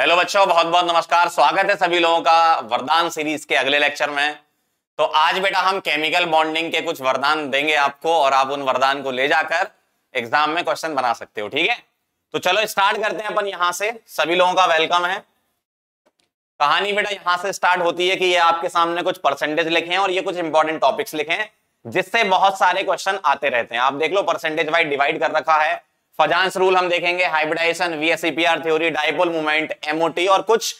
hello बच्चों बहुत बहुत नमस्कार स्वागत है सभी लोगों का वरदान सीरीज के अगले लेक्चर में तो आज बेटा हम केमिकल बॉन्डिंग के कुछ वरदान देंगे आपको और आप उन वरदान को ले जाकर एग्जाम में क्वेश्चन बना सकते हो ठीक है तो चलो स्टार्ट करते हैं अपन यहां से सभी लोगों का वेलकम है कहानी बेटा यहां से स्टार्ट होती है कि ये आपके सामने कुछ परसेंटेज लिखे हैं और ये कुछ इंपॉर्टेंट टॉपिक्स लिखे हैं जिससे बहुत सारे क्वेश्चन आते रहते हैं आप देख लो परसेंटेज वाइज डिवाइड कर रखा है फजांस रूल हम देखेंगे hybridization VSEPR theory dipole movement MOT और कुछ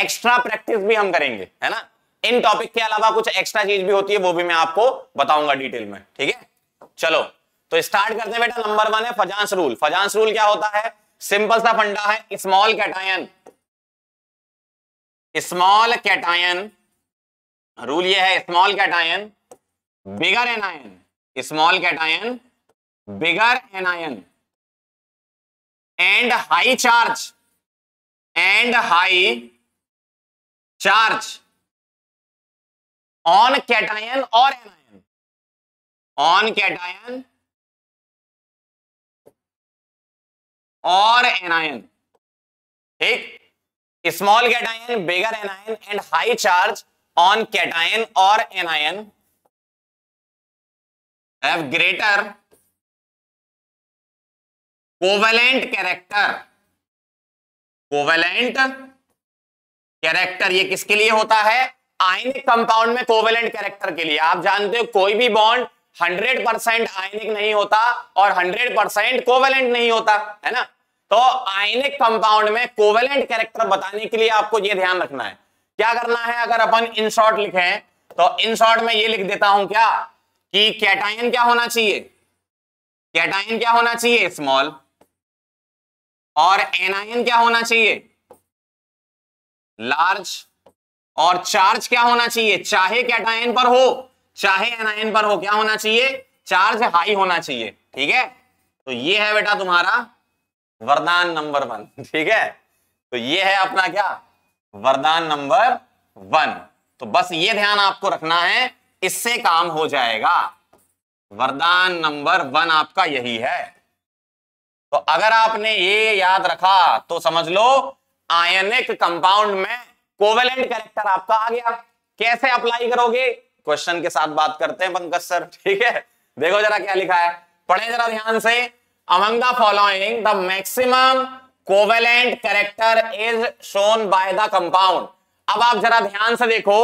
एक्स्ट्रा प्रैक्टिस भी हम करेंगे है ना इन टॉपिक के अलावा कुछ एक्स्ट्रा चीज भी होती है वो भी मैं आपको बताऊंगा डिटेल में ठीक है चलो तो स्टार्ट करते हैं बेटा नंबर वन है फजांस रूल फजांस रूल क्या होता है सिंपल सा फंडा है small cation small cation rule ये है small cation bigger anion small cation bigger anion and high charge and high charge on cation और एनायन ऑन कैटायन और एनायन ठीक small cation bigger anion and high charge on cation और anion have greater covalent character covalent character ये किसके लिए होता है आयनिक compound में कोवेलेंट कैरेक्टर के लिए आप जानते हो कोई भी बॉन्ड 100 परसेंट आयनिक नहीं होता और 100 परसेंट कोवेलेंट नहीं होता है ना तो आयनिक कंपाउंड में कोवेलेंट कैरेक्टर बताने के लिए आपको ये ध्यान रखना है क्या करना है अगर अपन इन शॉर्ट लिखे तो इन शॉर्ट में ये लिख देता हूं क्या कि कैटाइन क्या होना चाहिए कैटाइन क्या होना चाहिए स्मॉल और एनायन क्या होना चाहिए लार्ज और चार्ज क्या होना चाहिए चाहे कैटायन पर हो चाहे एनायन पर हो क्या होना चाहिए चार्ज हाई होना चाहिए ठीक है तो ये है बेटा तुम्हारा वरदान नंबर वन ठीक है तो ये है अपना क्या वरदान नंबर वन तो बस ये ध्यान आपको रखना है इससे काम हो जाएगा वरदान नंबर वन आपका यही है तो अगर आपने ये याद रखा तो समझ लो आयनिक कंपाउंड में कोवेलेंट कैरेक्टर आपका आ गया कैसे अप्लाई करोगे क्वेश्चन के साथ बात करते हैं पंकज सर ठीक है देखो जरा क्या लिखा है पढ़े जरा ध्यान से among following the maximum covalent character is shown by the compound अब आप जरा ध्यान से देखो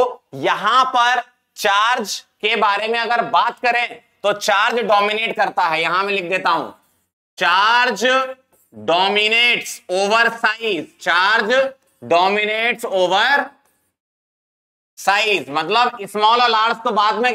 यहां पर चार्ज के बारे में अगर बात करें तो चार्ज डोमिनेट करता है यहां मैं लिख देता हूं charge dominates over size charge dominates over size मतलब स्मॉल और लार्ज तो बाद में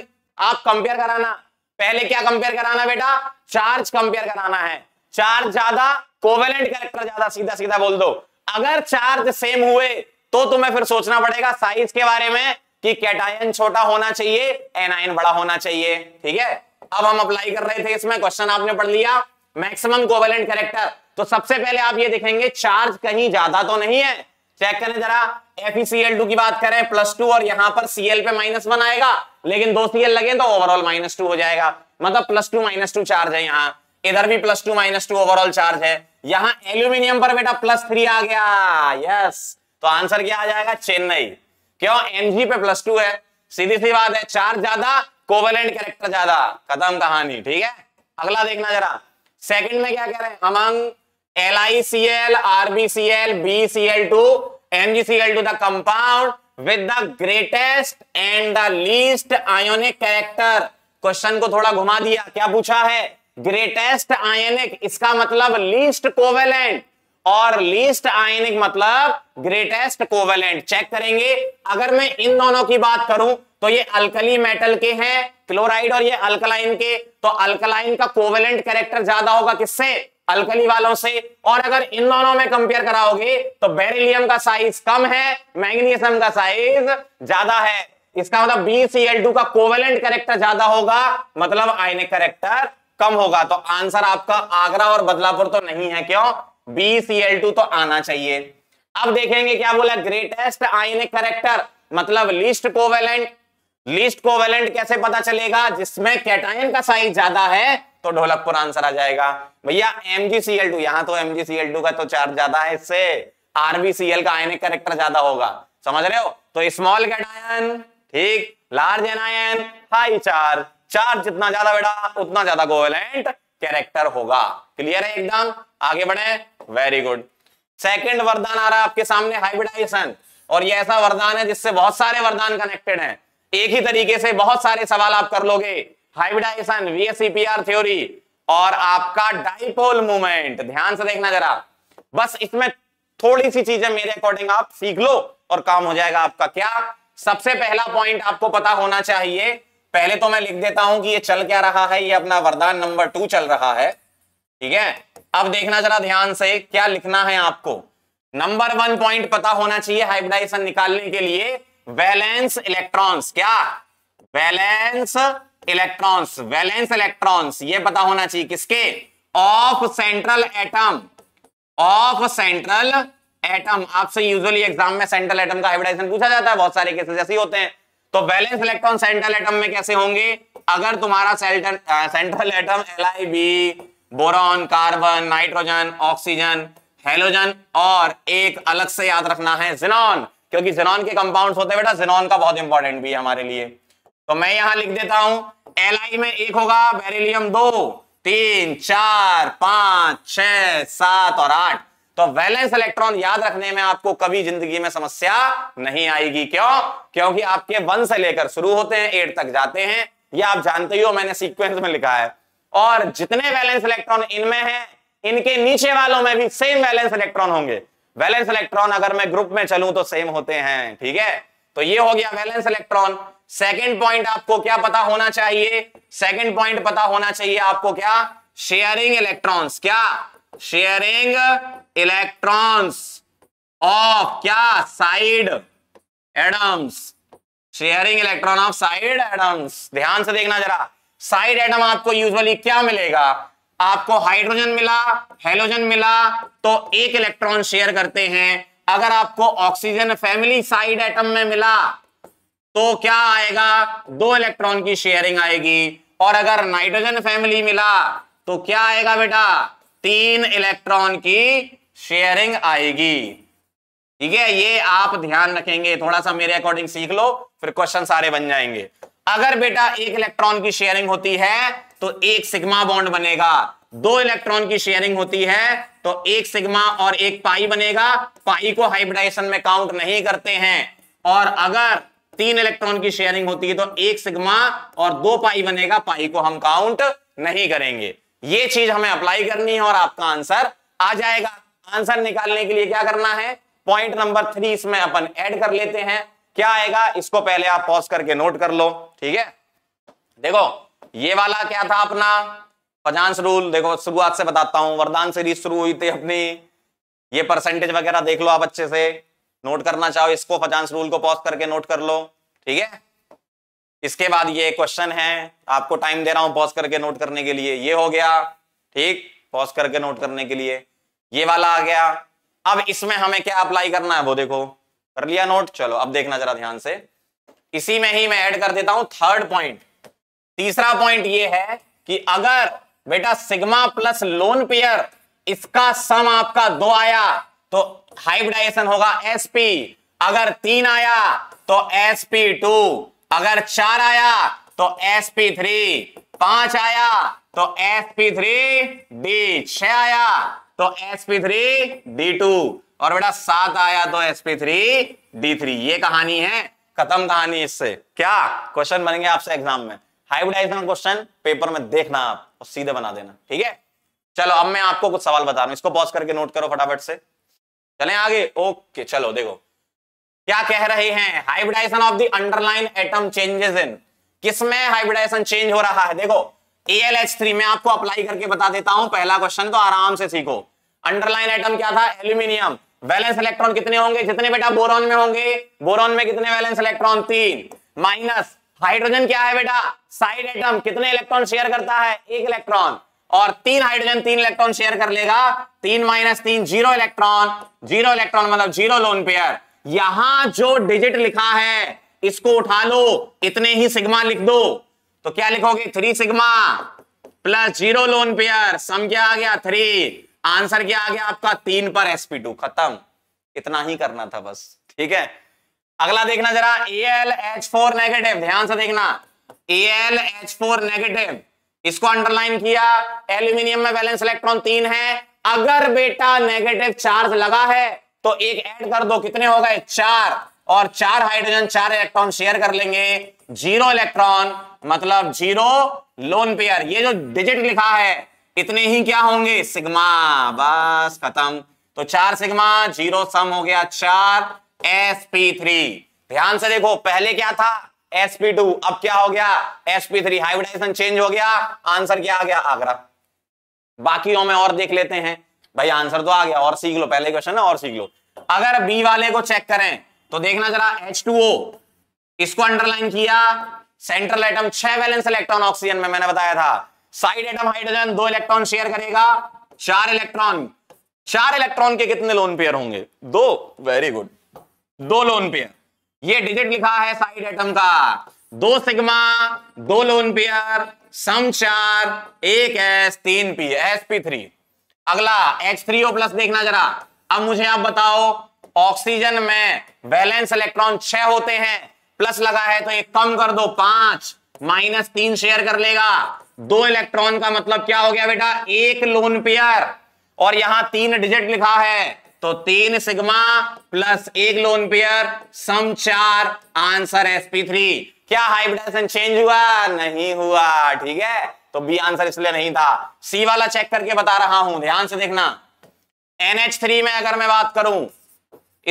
आप कंपेयर कराना पहले क्या कंपेयर कराना बेटा चार्ज कंपेयर कराना है चार्ज ज्यादा कोवेलेंट कैरेक्टर ज्यादा सीधा सीधा बोल दो अगर चार्ज सेम हुए तो तुम्हें फिर सोचना पड़ेगा साइज के बारे में कि कैटायन छोटा होना चाहिए एनायन बड़ा होना चाहिए ठीक है अब हम अप्लाई कर रहे थे इसमें क्वेश्चन आपने पढ़ लिया मैक्सिमम कोवेलेंट करेक्टर तो सबसे पहले आप ये देखेंगे चार्ज कहीं ज्यादा तो नहीं है चेक करें जरा एफ e की बात करें प्लस टू और यहां पर सीएल पे माइनस वन आएगा लेकिन दो सीएल लगे तो ओवरऑल माइनस टू हो जाएगा मतलब plus two minus two charge है यहाँ इधर भी plus two minus two overall charge है यहाँ एल्यूमिनियम पर बेटा प्लस थ्री आ गया यस तो आंसर क्या आ जाएगा चेन्नई क्यों एमजी पे प्लस टू है सीधी सी बात है चार्ज ज्यादा कोवेलेंट कैरेक्टर ज्यादा खत्म कहानी ठीक है अगला देखना जरा सेकंड में क्या कह रहे हैं among L I C L RBCL B C L two L two the compound with the greatest and the least ionic character question को थोड़ा घुमा दिया क्या पूछा है ग्रेटेस्ट आयनिक इसका मतलब लीस्ट कोवेलेंट और लीस्ट आयनिक मतलब ग्रेटेस्ट कोवेलेंट चेक करेंगे अगर मैं इन दोनों की बात करूं तो ये अल्कली मेटल के हैं क्लोराइड और ये अल्कलाइन के तो अल्कलाइन का कोवेलेंट कैरेक्टर ज्यादा होगा किससे अल्कली वालों से और अगर इन दोनों में कंपेयर कराओगे तो बेरिलियम का साइज कम है मैग्नीशियम का साइज ज्यादा है इसका मतलब BCl2 का कोवेलेंट कैरेक्टर ज्यादा होगा मतलब आयनिक कैरेक्टर कम होगा तो आंसर आपका आगरा और बदलापुर तो नहीं है क्यों BCl2 तो आना चाहिए अब देखेंगे क्या बोला ग्रेटेस्ट आयनिक कैरेक्टर मतलब लिस्ट कोवेलेंट लीस्ट कोवेलेंट कैसे पता चलेगा जिसमें कैटायन का साइज ज्यादा है तो ढोलकपुर आंसर आ जाएगा भैया एमजीसीएल यहां तो टू का तो चार्ज ज्यादा है इससे आरबीसीएल का आयनिक करेक्टर ज्यादा होगा समझ रहे हो तो स्मॉल कैटायन ठीक large anion high charge charge जितना ज्यादा बेटा उतना ज्यादा कोवेलेंट कैरेक्टर होगा क्लियर है एकदम आगे बढ़े वेरी गुड सेकेंड वरदान आ रहा है आपके सामने हाइब्रिडाइजेशन और ये ऐसा वरदान है जिससे बहुत सारे वरदान कनेक्टेड हैं एक ही तरीके से बहुत सारे सवाल आप कर लोगे हाइब्रिडाइजेशन वीएससीपीआर थ्योरी और आपका डाइपोल मूवमेंट ध्यान से देखना जरा बस इसमें थोड़ी सी चीजें मेरे अकॉर्डिंग आप सीख लो और काम हो जाएगा आपका क्या सबसे पहला पॉइंट आपको पता होना चाहिए पहले तो मैं लिख देता हूं कि ये चल क्या रहा है ये अपना वरदान नंबर टू चल रहा है ठीक है अब देखना जरा ध्यान से क्या लिखना है आपको नंबर वन पॉइंट पता होना चाहिए हाइब्रिडाइजेशन निकालने के लिए वैलेंस इलेक्ट्रॉन्स क्या वैलेंस इलेक्ट्रॉन्स वैलेंस इलेक्ट्रॉन्स ये पता होना चाहिए किसके of central atom of central atom आपसे यूजुअली एग्जाम में सेंट्रल एटम का हाइब्रिडाइजेशन पूछा जाता है बहुत सारे केसेस ऐसे होते हैं तो बैलेंस इलेक्ट्रॉन सेंट्रल एटम में कैसे होंगे अगर तुम्हारा सेंट्रल एटम एल boron carbon nitrogen oxygen halogen और एक अलग से याद रखना है जिनॉन क्योंकि जेनॉन के कंपाउंड होते हैं बेटा जेनॉन का बहुत इंपॉर्टेंट भी है हमारे लिए तो मैं यहां लिख देता हूं एल में एक होगा बेरिलियम दो तीन चार पांच छ सात और आठ तो वैलेंस इलेक्ट्रॉन याद रखने में आपको कभी जिंदगी में समस्या नहीं आएगी क्यों क्योंकि आपके वन से लेकर शुरू होते हैं एट तक जाते हैं ये आप जानते ही हो मैंने सीक्वेंस में लिखा है और जितने वैलेंस इलेक्ट्रॉन इनमें हैं इनके नीचे वालों में भी सेम वैलेंस इलेक्ट्रॉन होंगे वैलेंस इलेक्ट्रॉन अगर मैं ग्रुप में चलूं तो सेम होते हैं ठीक है तो ये हो गया वैलेंस इलेक्ट्रॉन सेकंड पॉइंट आपको क्या पता होना चाहिए सेकंड पॉइंट पता होना चाहिए आपको क्या शेयरिंग इलेक्ट्रॉन्स क्या शेयरिंग इलेक्ट्रॉन्स ऑफ क्या side atoms sharing electron of side atoms ध्यान से देखना जरा साइड एडम आपको यूजुअली क्या मिलेगा आपको हाइड्रोजन मिला हेलोजन मिला तो एक इलेक्ट्रॉन शेयर करते हैं अगर आपको ऑक्सीजन फैमिली साइड एटम में मिला तो क्या आएगा दो इलेक्ट्रॉन की शेयरिंग आएगी और अगर नाइट्रोजन फैमिली मिला तो क्या आएगा बेटा तीन इलेक्ट्रॉन की शेयरिंग आएगी ठीक है ये आप ध्यान रखेंगे थोड़ा सा मेरे अकॉर्डिंग सीख लो फिर क्वेश्चन सारे बन जाएंगे अगर बेटा एक इलेक्ट्रॉन की शेयरिंग होती है तो एक सिग्मा बॉन्ड बनेगा दो इलेक्ट्रॉन की शेयरिंग होती है तो एक सिग्मा और एक पाई बनेगा पाई को हाइब्रिडाइजेशन में काउंट नहीं करते हैं और अगर तीन इलेक्ट्रॉन की शेयरिंग होती है तो एक सिग्मा और दो पाई बनेगा पाई को हम काउंट नहीं करेंगे ये चीज हमें अप्लाई करनी है और आपका आंसर आ जाएगा आंसर निकालने के लिए क्या करना है पॉइंट नंबर थ्री इसमें अपन ऐड कर लेते हैं क्या आएगा इसको पहले आप पॉज करके नोट कर लो ठीक है देखो ये वाला क्या था अपना फजांस रूल देखो शुरुआत से बताता हूं वरदान सीरीज शुरू हुई थी अपनी ये परसेंटेज वगैरह देख लो आप अच्छे से नोट करना चाहो इसको फजांस रूल को पॉज करके नोट कर लो ठीक है इसके बाद ये क्वेश्चन है आपको टाइम दे रहा हूं पॉज करके नोट करने के लिए ये हो गया ठीक पॉज करके नोट करने के लिए ये वाला आ गया अब इसमें हमें क्या अप्लाई करना है वो देखो कर लिया नोट चलो अब देखना जरा ध्यान से इसी में ही मैं ऐड कर देता हूं थर्ड पॉइंट तीसरा पॉइंट ये है कि अगर बेटा सिग्मा प्लस लोन पेयर इसका सम आपका दो आया तो हाइब्रिडाइजेशन होगा sp अगर तीन आया तो sp2 अगर चार आया तो sp3 पांच आया तो sp3d छ आया तो d2 और बेटा सात आया तो d3 ये कहानी है खत्म कहानी इससे क्या क्वेश्चन बनेंगे आपसे एग्जाम में हाइब्रिडाइजेशन क्वेश्चन पेपर में देखना आप और सीधे बना देना ठीक है चलो अब मैं आपको कुछ सवाल बता रहा हूं इसको पॉज करके नोट करो फटाफट से चले आगे ओके चलो देखो क्या कह रहे हैं hybridization of the underline atom changes in किसमें हाइब्रिडाइजेशन चेंज हो रहा है देखो ALH3 में आपको अप्लाई करके बता देता हूं पहला क्वेश्चन तो आराम से सीखो अंडरलाइन एटम क्या था एल्यूमिनियम वैलेंस इलेक्ट्रॉन कितने होंगे जितने बेटा बोरॉन में होंगे बोरॉन में कितने वैलेंस इलेक्ट्रॉन तीन माइनस हाइड्रोजन क्या है बेटा साइड एटम कितने इलेक्ट्रॉन शेयर करता है एक इलेक्ट्रॉन और तीन हाइड्रोजन तीन इलेक्ट्रॉन शेयर कर लेगा तीन माइनस तीन जीरो इलेक्ट्रॉन जीरो इलेक्ट्रॉन मतलब जीरो लोन पेयर यहां जो डिजिट लिखा है इसको उठा लो इतने ही सिग्मा लिख दो तो क्या लिखोगे three sigma plus zero lone pair sum क्या आ गया थ्री आंसर क्या आ गया आपका तीन पर एसपी खत्म इतना ही करना था बस ठीक है अगला देखना जरा एल एच फोर नेगेटिव ध्यान से देखना एल एच फोर नेगेटिव इसको अंडरलाइन किया एल्यूमिनियम में बैलेंस इलेक्ट्रॉन तीन है अगर बेटा नेगेटिव चार्ज लगा है तो एक ऐड कर दो कितने हो गए चार और चार हाइड्रोजन चार इलेक्ट्रॉन शेयर कर लेंगे जीरो इलेक्ट्रॉन मतलब जीरो लोन पेयर ये जो डिजिट लिखा है इतने ही क्या होंगे सिग्मा बस खत्म तो चार सिग्मा जीरो सम हो गया चार sp3 ध्यान से देखो पहले क्या था sp2 अब क्या हो गया sp3 हाइब्रिडाइजेशन चेंज हो गया आंसर क्या आ गया आगरा बाकी में और देख लेते हैं भाई आंसर तो आ गया और सीख लो पहले क्वेश्चन है और सीख लो अगर बी वाले को चेक करें तो देखना जरा H2O इसको अंडरलाइन किया सेंट्रल एटम छह वैलेंस इलेक्ट्रॉन ऑक्सीजन में मैंने बताया था साइड एटम हाइड्रोजन दो इलेक्ट्रॉन शेयर करेगा चार इलेक्ट्रॉन चार इलेक्ट्रॉन के कितने लोन पेयर होंगे दो वेरी गुड दो लोन पेयर ये डिजिट लिखा है साइड एटम का दो सिग्मा दो लोन पेयर सम चार एक एस तीन पी एस पी थ्री अगला एच थ्री ओ प्लस देखना जरा अब मुझे आप बताओ ऑक्सीजन में बैलेंस इलेक्ट्रॉन छह होते हैं प्लस लगा है तो एक कम कर दो पांच माइनस तीन शेयर कर लेगा दो इलेक्ट्रॉन का मतलब क्या हो गया बेटा एक लोन पेयर और यहां तीन डिजिट लिखा है तो तीन सिग्मा प्लस एक लोन पेयर सम चार आंसर sp3 क्या हाइब्रिडाइजेशन चेंज हुआ नहीं हुआ ठीक है तो बी आंसर इसलिए नहीं था सी वाला चेक करके बता रहा हूं ध्यान से देखना NH3 में अगर मैं बात करूं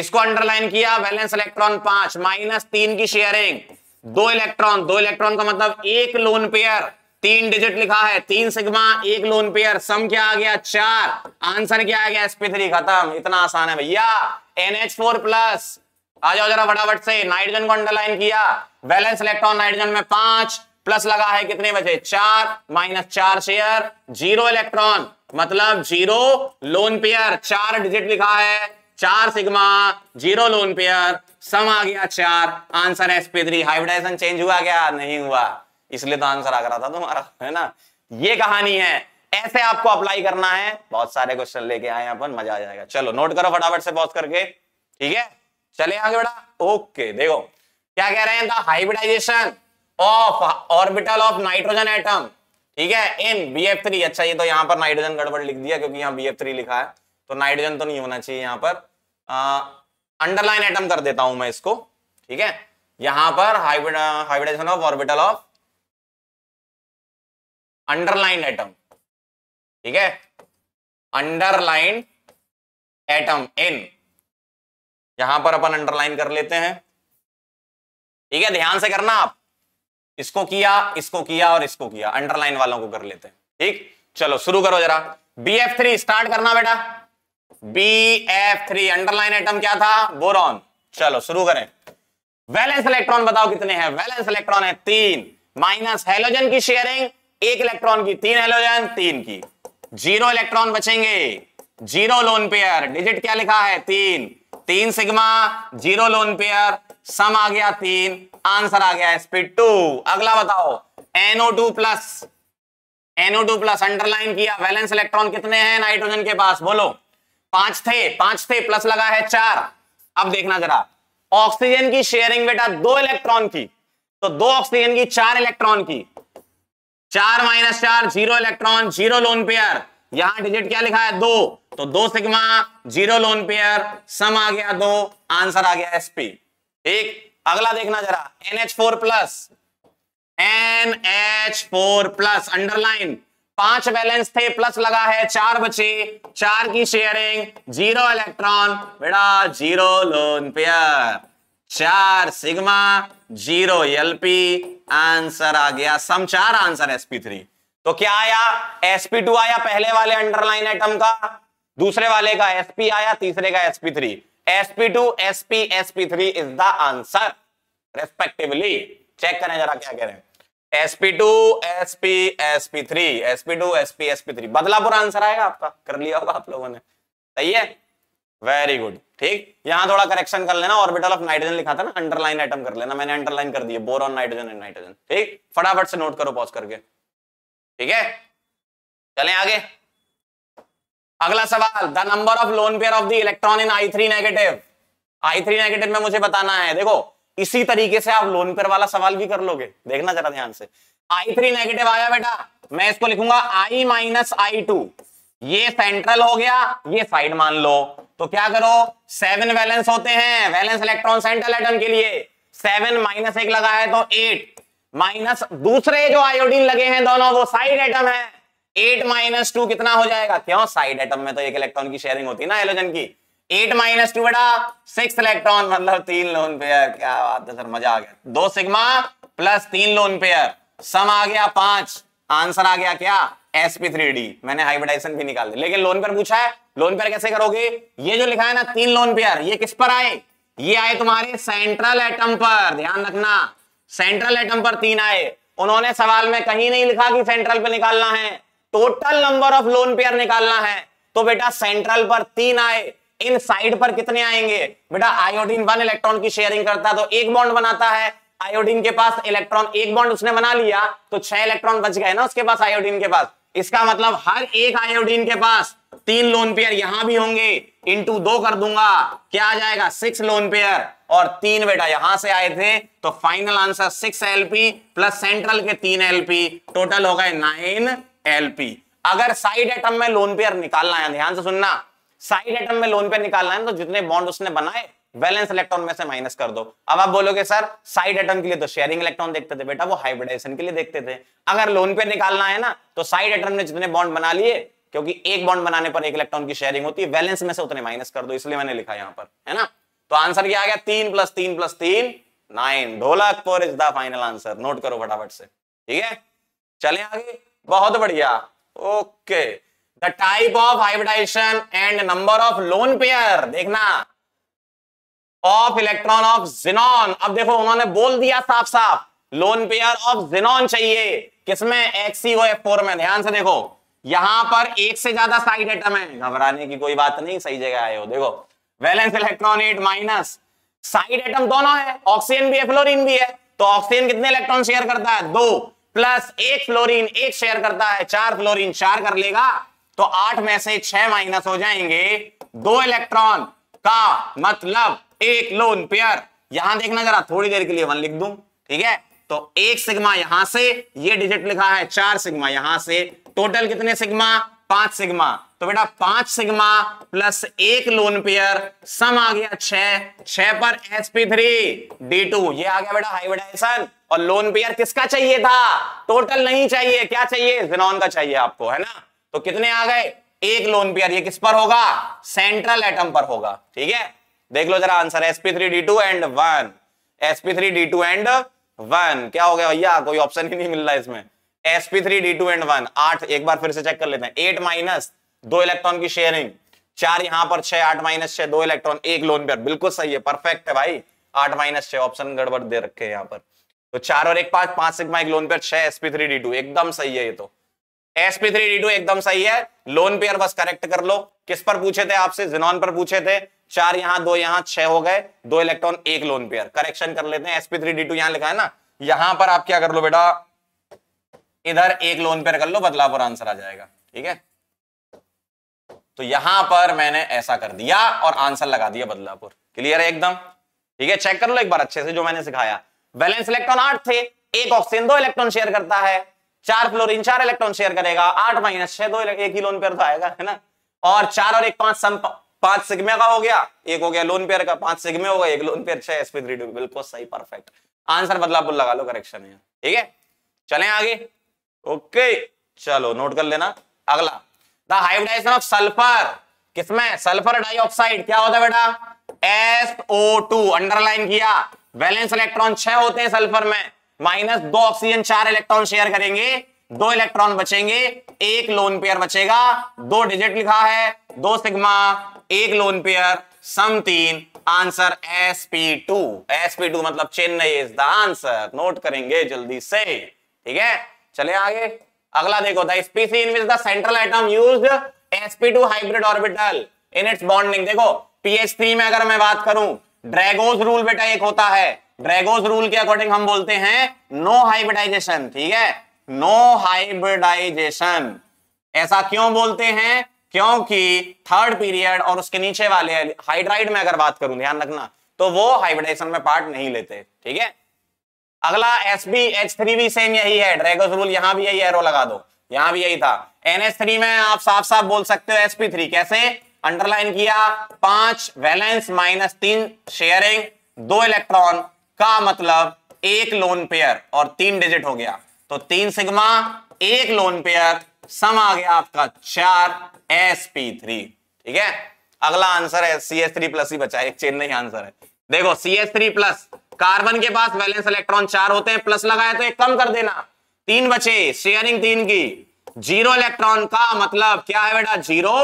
इसको अंडरलाइन किया बैलेंस इलेक्ट्रॉन पांच माइनस तीन की शेयरिंग दो इलेक्ट्रॉन दो इलेक्ट्रॉन का मतलब एक लोन पेयर तीन डिजिट लिखा है तीन सिग्मा एक लोन पेयर सम क्या आ गया चार आंसर क्या आ गया एसपी थ्री खत्म इतना आसान है भैया एनएच फोर प्लस आ जाओ जरा फटाफट से नाइट्रोजन को अंडरलाइन किया बैलेंस इलेक्ट्रॉन नाइट्रोजन में पांच प्लस लगा है कितने बचे चार माइनस चार शेयर जीरो इलेक्ट्रॉन मतलब जीरो लोन पेयर चार डिजिट लिखा है चार sigma zero lone pair sum आ गया चार answer SP three hybridization change हुआ क्या नहीं हुआ इसलिए तो आंसर आ रहा था तुम्हारा है ना ये कहानी है ऐसे आपको अप्लाई करना है बहुत सारे क्वेश्चन लेके आए अपन मजा आ जाएगा चलो नोट करो फटाफट से पॉज करके ठीक है चले आगे बेटा ओके देखो क्या कह रहे हैं the hybridization of orbital of nitrogen atom ठीक है इन बी एफ थ्री अच्छा ये तो यहाँ पर नाइट्रोजन गड़बड़ लिख दिया क्योंकि यहाँ बी एफ थ्री लिखा है तो नाइट्रोजन तो नहीं होना चाहिए यहाँ पर अंडरलाइन एटम कर देता हूं मैं इसको ठीक है यहां पर hybridization of orbital of underline atom ठीक है अंडरलाइन एटम इन यहां पर अपन अंडरलाइन कर लेते हैं ठीक है ध्यान से करना आप इसको किया इसको किया और इसको किया अंडरलाइन वालों को कर लेते हैं ठीक चलो शुरू करो जरा बी एफ थ्री स्टार्ट करना बेटा B F three underline atom क्या था बोरॉन चलो शुरू करें वैलेंस इलेक्ट्रॉन बताओ कितने हैं वैलेंस इलेक्ट्रॉन है तीन माइनस हेलोजन की शेयरिंग एक इलेक्ट्रॉन की तीन हेलोजन तीन की जीरो इलेक्ट्रॉन बचेंगे जीरो लोन पेयर डिजिट क्या लिखा है तीन तीन sigma zero lone pair sum आ गया तीन आंसर आ गया स्पीड टू अगला बताओ NO two plus NO two plus underline किया वैलेंस इलेक्ट्रॉन कितने हैं नाइट्रोजन के पास बोलो पांच थे पांच थे प्लस लगा है चार अब देखना जरा ऑक्सीजन की शेयरिंग बेटा दो इलेक्ट्रॉन की तो दो ऑक्सीजन की चार इलेक्ट्रॉन की चार माइनस चार zero electron zero lone pair यहां डिजिट क्या लिखा है दो तो दो sigma zero lone pair sum आ गया दो आंसर आ गया एसपी एक अगला देखना जरा N H four plus N H four plus underline पांच बैलेंस थे प्लस लगा है चार बचे चार की शेयरिंग जीरो इलेक्ट्रॉन बेटा जीरो लोन पेयर चार सिग्मा जीरो एलपी आंसर आ गया सम चार आंसर एसपी थ्री तो क्या आया पी टू आया पहले वाले अंडरलाइन एटम का दूसरे वाले का एसपी आया तीसरे का SP three SP two S P three is the answer respectively check करें जरा क्या कह रहे हैं SP two S P three SP two S P three Badlapur answer आएगा आपका कर लिया होगा आप लोगों ने सही है वेरी गुड ठीक यहां थोड़ा करेक्शन कर लेना ऑर्बिटल ऑफ नाइट्रोजन लिखा था ना अंडरलाइन आइटम कर लेना मैंने अंडरलाइन कर दिया बोरॉन नाइट्रोजन एंड नाइट्रोजन ठीक फटाफट से नोट करो पॉज करके ठीक है चलें आगे अगला सवाल the number of lone pair of the electron in I three negative I three negative में मुझे बताना है देखो इसी तरीके से आप लोन पेयर वाला सवाल भी कर लोगे देखना जरा ध्यान से आई थ्री नेगेटिव आया बेटा मैं इसको लिखूंगा आई माइनस आई टू ये सेंट्रल हो गया ये साइड मान लो तो क्या करो सेवन वैलेंस होते हैं वैलेंस इलेक्ट्रॉन सेंट्रल एटम के लिए सेवन माइनस एक लगा है तो एट माइनस दूसरे जो आयोडीन लगे हैं दोनों वो साइड एटम है एट माइनस टू कितना हो जाएगा क्यों साइड एटम में तो एक इलेक्ट्रॉन की शेयरिंग होती है ना एलोजन की एट माइनस टू बड़ा सिक्स इलेक्ट्रॉन मतलब तीन लोन पेयर क्या बात है सर मजा आ गया दो सिग्मा प्लस तीन लोन पेयर सम आ गया पांच आंसर आ गया क्या sp3d मैंने हाइब्रिडाइजेशन भी निकाल दिया लेकिन लोन पेयर पूछा है लोन पेयर कैसे करोगे ये जो लिखा है ना तीन लोन पेयर ये किस पर आए ये आए तुम्हारे सेंट्रल एटम पर ध्यान रखना सेंट्रल एटम पर तीन आए उन्होंने सवाल में कहीं नहीं लिखा कि सेंट्रल पे निकालना है total number of lone pair निकालना है तो बेटा सेंट्रल पर तीन आए इन साइड पर कितने आएंगे बेटा आयोडीन वन इलेक्ट्रॉन की शेयरिंग करता है तो एक बॉन्ड बनाता है आयोडीन के पास इलेक्ट्रॉन एक बॉन्ड उसने बना लिया तो छह इलेक्ट्रॉन बच गए ना उसके पास आयोडीन के पास इसका मतलब हर एक आयोडीन के पास तीन लोन पेयर यहां भी होंगे टू दो कर दूंगा क्या आ जाएगा सिक्स लोन पेयर और तीन बेटा यहां से आए थे तो final answer six LP plus central के तीन एलपी टोटल हो गए नाइन एलपी अगर साइड एटम में लोन पेयर निकालना है ध्यान से सुनना साइड एटम में लोन पेयर निकालना है तो जितने बॉन्ड उसने बनाए वैलेंस इलेक्ट्रॉन में से माइनस कर दो अब आप बोलोगे सर साइड एटम के लिए तो शेयरिंग इलेक्ट्रॉन देखते थे बेटा वो हाइब्रिडाइजेशन के लिए देखते थे अगर लोन पे निकालना है ना तो साइड एटम ने जितने बॉन्ड बना लिए क्योंकि एक बॉन्ड बनाने पर एक इलेक्ट्रॉन की शेयरिंग होती है वैलेंस में से उतने माइनस कर दो इसलिए मैंने लिखा यहाँ पर है ना तो आंसर क्या आ गया तीन प्लस तीन प्लस तीन nine Dholakpur is the final answer note करो फटाफट से ठीक है चले आगे बहुत बढ़िया okay the type of hybridization and number of lone pair देखना ऑफ इलेक्ट्रॉन ऑफ जिनॉन अब देखो उन्होंने बोल दिया साफ साफ लोन पेयर ऑफ जिनॉन चाहिए किसमें एक्सीओ एफ फोर में ध्यान से देखो यहां पर एक से ज्यादा साइड आइटम है घबराने की कोई बात नहीं सही जगह आए हो देखो valence electron eight minus side atom दोनों है ऑक्सीजन भी है फ्लोरिन भी है तो ऑक्सीजन कितने इलेक्ट्रॉन शेयर करता है दो प्लस एक फ्लोरिन एक शेयर करता है चार फ्लोरिन चार कर लेगा तो आठ में से छह माइनस हो जाएंगे दो इलेक्ट्रॉन का मतलब एक लोन पेयर यहां देखना जरा थोड़ी देर के लिए वन लिख दू ठीक है तो एक सिग्मा यहां से ये डिजिट लिखा है चार सिग्मा यहां से टोटल कितने सिग्मा पांच सिग्मा तो बेटा पांच सिग्मा प्लस एक लोन पेयर सम आ गया छह छह पर H P three D two ये आ गया बेटा हाइब्रिडाइजेशन और लोन पेयर किसका चाहिए था टोटल नहीं चाहिए क्या चाहिए जिनॉन का चाहिए आपको है ना तो कितने आ गए एक लोन पेयर ये किस पर होगा सेंट्रल एटम पर होगा ठीक है देख लो जरा answer sp3 d2 and 1 sp3 d2 and 1 क्या हो गया भैया कोई ऑप्शन ही नहीं मिल रहा इसमें sp3 d2 एंड 1 8 एक बार फिर से चेक कर लेते हैं 8 माइनस दो इलेक्ट्रॉन की शेयरिंग चार यहां पर छह आठ माइनस छह दो इलेक्ट्रॉन एक लोन पेयर बिल्कुल सही है परफेक्ट है भाई आठ माइनस छह ऑप्शन गड़बड़ दे रखे हैं यहाँ पर तो चार और एक पांच पांच सिग्मा एक लोन पेयर छह एसपी थ्री डी टू एकदम सही है ये तो d2 एकदम सही है लोन पेयर बस करेक्ट कर लो किस पर पूछे थे आपसे जिनॉन पर पूछे थे चार यहां दो यहां छह हो गए दो इलेक्ट्रॉन एक लोन पेयर करेक्शन कर लेते हैं sp3d2 यहां लिखा है ना यहां पर आप क्या कर लो बेटा इधर एक लोन पेयर कर लो बदलापुर आंसर आ जाएगा ठीक है तो यहां पर मैंने ऐसा कर दिया और आंसर लगा दिया बदलापुर क्लियर है एकदम ठीक है चेक कर लो एक बार अच्छे से जो मैंने सिखाया बैलेंस इलेक्ट्रॉन आठ थे एक ऑक्सीजन दो इलेक्ट्रॉन शेयर करता है चार फ्लोरिन चार इलेक्ट्रॉन शेयर करेगा आठ माइनस छह दो एक ही लोन पेयर तो आएगा है ना और चार और एक पांच पांच सिग्मे का हो गया एक हो गया लोन पेयर का पांच सिग्मे होगा एक लोन पेयर छह एसपी थ्री बिल्कुल सही परफेक्ट आंसर बदलापुर लगा लो करेक्शन है ठीक है चले आगे ओके चलो नोट कर लेना अगला द हाइब्रिडाइजेशन ऑफ सल्फर किसमें सल्फर डाइऑक्साइड क्या होता है बेटा SO2 अंडरलाइन किया वैलेंस इलेक्ट्रॉन छह होते हैं सल्फर में माइनस दो ऑक्सीजन चार इलेक्ट्रॉन शेयर करेंगे दो इलेक्ट्रॉन बचेंगे एक लोन पेयर बचेगा दो डिजिट लिखा है दो सिग्मा एक लोन पेयर सम तीन आंसर sp2 sp2 मतलब Chennai is the answer note करेंगे जल्दी से ठीक है चले आगे अगला देखो दिन species in which the central atom used sp2 hybrid orbital in its bonding देखो ph3 में अगर मैं बात करूं ड्रैगोज रूल बेटा एक होता है ड्रेगोज रूल के अकॉर्डिंग हम बोलते हैं नो हाइब्रिडाइजेशन ठीक है नो हाइब्रिडाइजेशन ऐसा क्यों बोलते हैं क्योंकि थर्ड पीरियड और उसके नीचे वाले हाइड्राइड में अगर बात करूं ध्यान रखना तो वो हाइब्रिडाइजेशन में पार्ट नहीं लेते ठीक है अगला एस बी एच थ्री भी सेम यही है ड्रेगोज रूल यहां भी यही एरो लगा दो यहां भी यही था एनएस थ्री में आप साफ साफ बोल सकते हो एस पी थ्री कैसे अंडरलाइन किया पांच वैलेंस माइनस तीन शेयरिंग दो इलेक्ट्रॉन का मतलब एक लोन पेयर और तीन डिजिट हो गया तो तीन सिग्मा एक लोन पेयर सम आ गया आपका चार एस पी थ्री ठीक है अगला आंसर है सी एस थ्री प्लस ही बचा एक चेन नहीं आंसर है देखो C S three plus carbon के पास बैलेंस इलेक्ट्रॉन चार होते हैं प्लस लगाए तो एक कम कर देना तीन बचे शेयरिंग तीन की जीरो इलेक्ट्रॉन का मतलब क्या है बेटा जीरो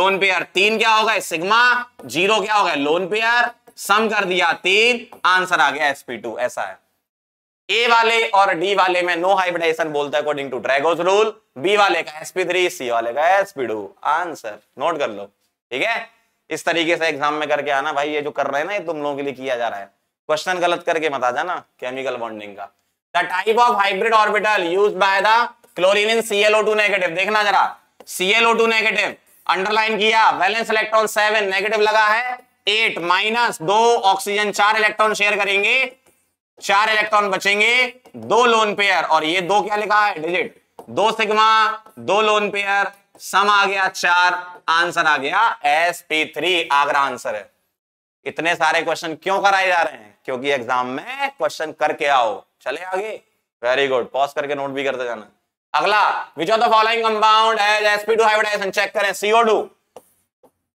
लोन पेयर तीन क्या होगा सिग्मा जीरो क्या होगा लोन पेयर सम कर दिया तीन आंसर आ गया sp2 ऐसा है ए वाले और डी वाले में नो हाइब्रिडाइजेशन बोलता है according to Drago's rule B वाले का sp3 सी वाले का sp2 आंसर नोट कर लो ठीक है इस तरीके से एग्जाम में करके आना भाई ये जो कर रहे हैं ना ये तुम लोगों के लिए किया जा रहा है क्वेश्चन गलत करके मत आ जाना केमिकल बॉन्डिंग का the type of hybrid orbital used by the chlorine in ClO2 negative देखना जरा ClO2 नेगेटिव अंडरलाइन किया वैलेंस इलेक्ट्रॉन 7 नेगेटिव लगा है एट माइनस दो ऑक्सीजन चार इलेक्ट्रॉन शेयर करेंगे चार इलेक्ट्रॉन बचेंगे दो लोन पेयर और ये दो क्या लिखा है डिजिट दो सिग्मा दो लोन पेयर सम आ गया चार आंसर आ गया S P three Agra answer है इतने सारे क्वेश्चन क्यों कराए जा रहे हैं क्योंकि एग्जाम में क्वेश्चन करके आओ चले आगे वेरी गुड पॉज करके नोट भी करते जाना अगला which of the following compound has SP two hybridization check करें CO two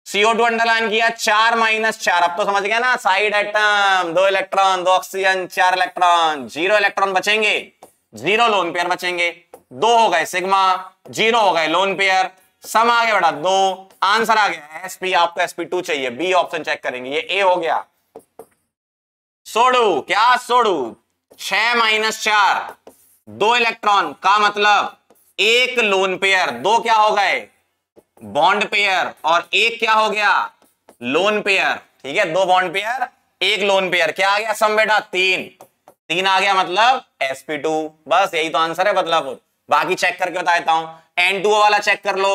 CO two underline किया चार माइनस चार अब तो समझ गया ना साइड एटम दो इलेक्ट्रॉन दो ऑक्सीजन चार इलेक्ट्रॉन जीरो इलेक्ट्रॉन बचेंगे जीरो लोन पेयर बचेंगे दो हो गए सिग्मा जीरो हो गए लोन पेयर सम गया बड़ा दो आंसर आ गया एसपी आपको एसपी टू चाहिए बी ऑप्शन चेक करेंगे ये ए हो गया सोडू क्या सोडू छ माइनस चार दो इलेक्ट्रॉन का मतलब एक लोन पेयर दो क्या हो गए बॉन्ड पेयर और एक क्या हो गया लोन पेयर ठीक है दो बॉन्ड पेयर एक लोन पेयर क्या आ गया सम बेटा तीन तीन आ गया मतलब sp2 बस यही तो आंसर है बदलापुर बाकी चेक करके बता देता हूं N2O वाला चेक कर लो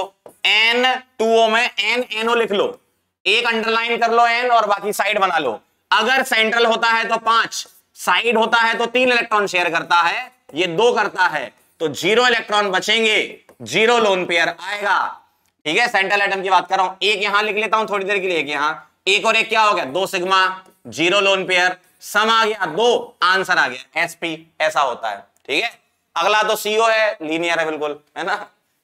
N2O में N NO लिख लो एक अंडरलाइन कर लो N और बाकी साइड बना लो अगर सेंट्रल होता है तो पांच साइड होता है तो तीन इलेक्ट्रॉन शेयर करता है ये दो करता है तो जीरो इलेक्ट्रॉन बचेंगे जीरो लोन पेयर आएगा ठीक है सेंट्रल एटम की बात कर रहा हूं एक यहां लिख लेता हूं थोड़ी देर के लिए एक यहां एक और एक क्या हो गया दो sigma zero lone pair sum आ गया दो आंसर आ गया एसपी ऐसा होता है ठीक है अगला तो सीओ है लीनियर है बिल्कुल है ना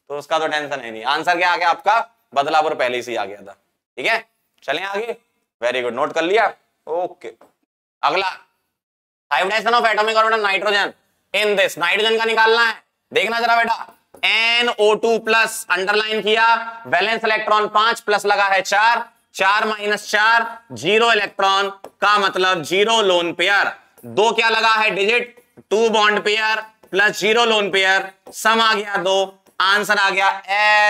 तो उसका तो टेंशन है नहीं आंसर क्या आ गया आपका बदलापुर पहले से आ गया था ठीक है चले आगे वेरी गुड नोट कर लिया ओके अगला hybridization of atomic orbital nitrogen in this nitrogen का निकालना है देखना जरा बेटा N O two plus underline किया वैलेंस इलेक्ट्रॉन पांच प्लस लगा है चार चार माइनस चार जीरो इलेक्ट्रॉन का मतलब जीरो लोन पेयर दो क्या लगा है digit two bond pair plus zero lone pair sum आ गया दो आंसर आ गया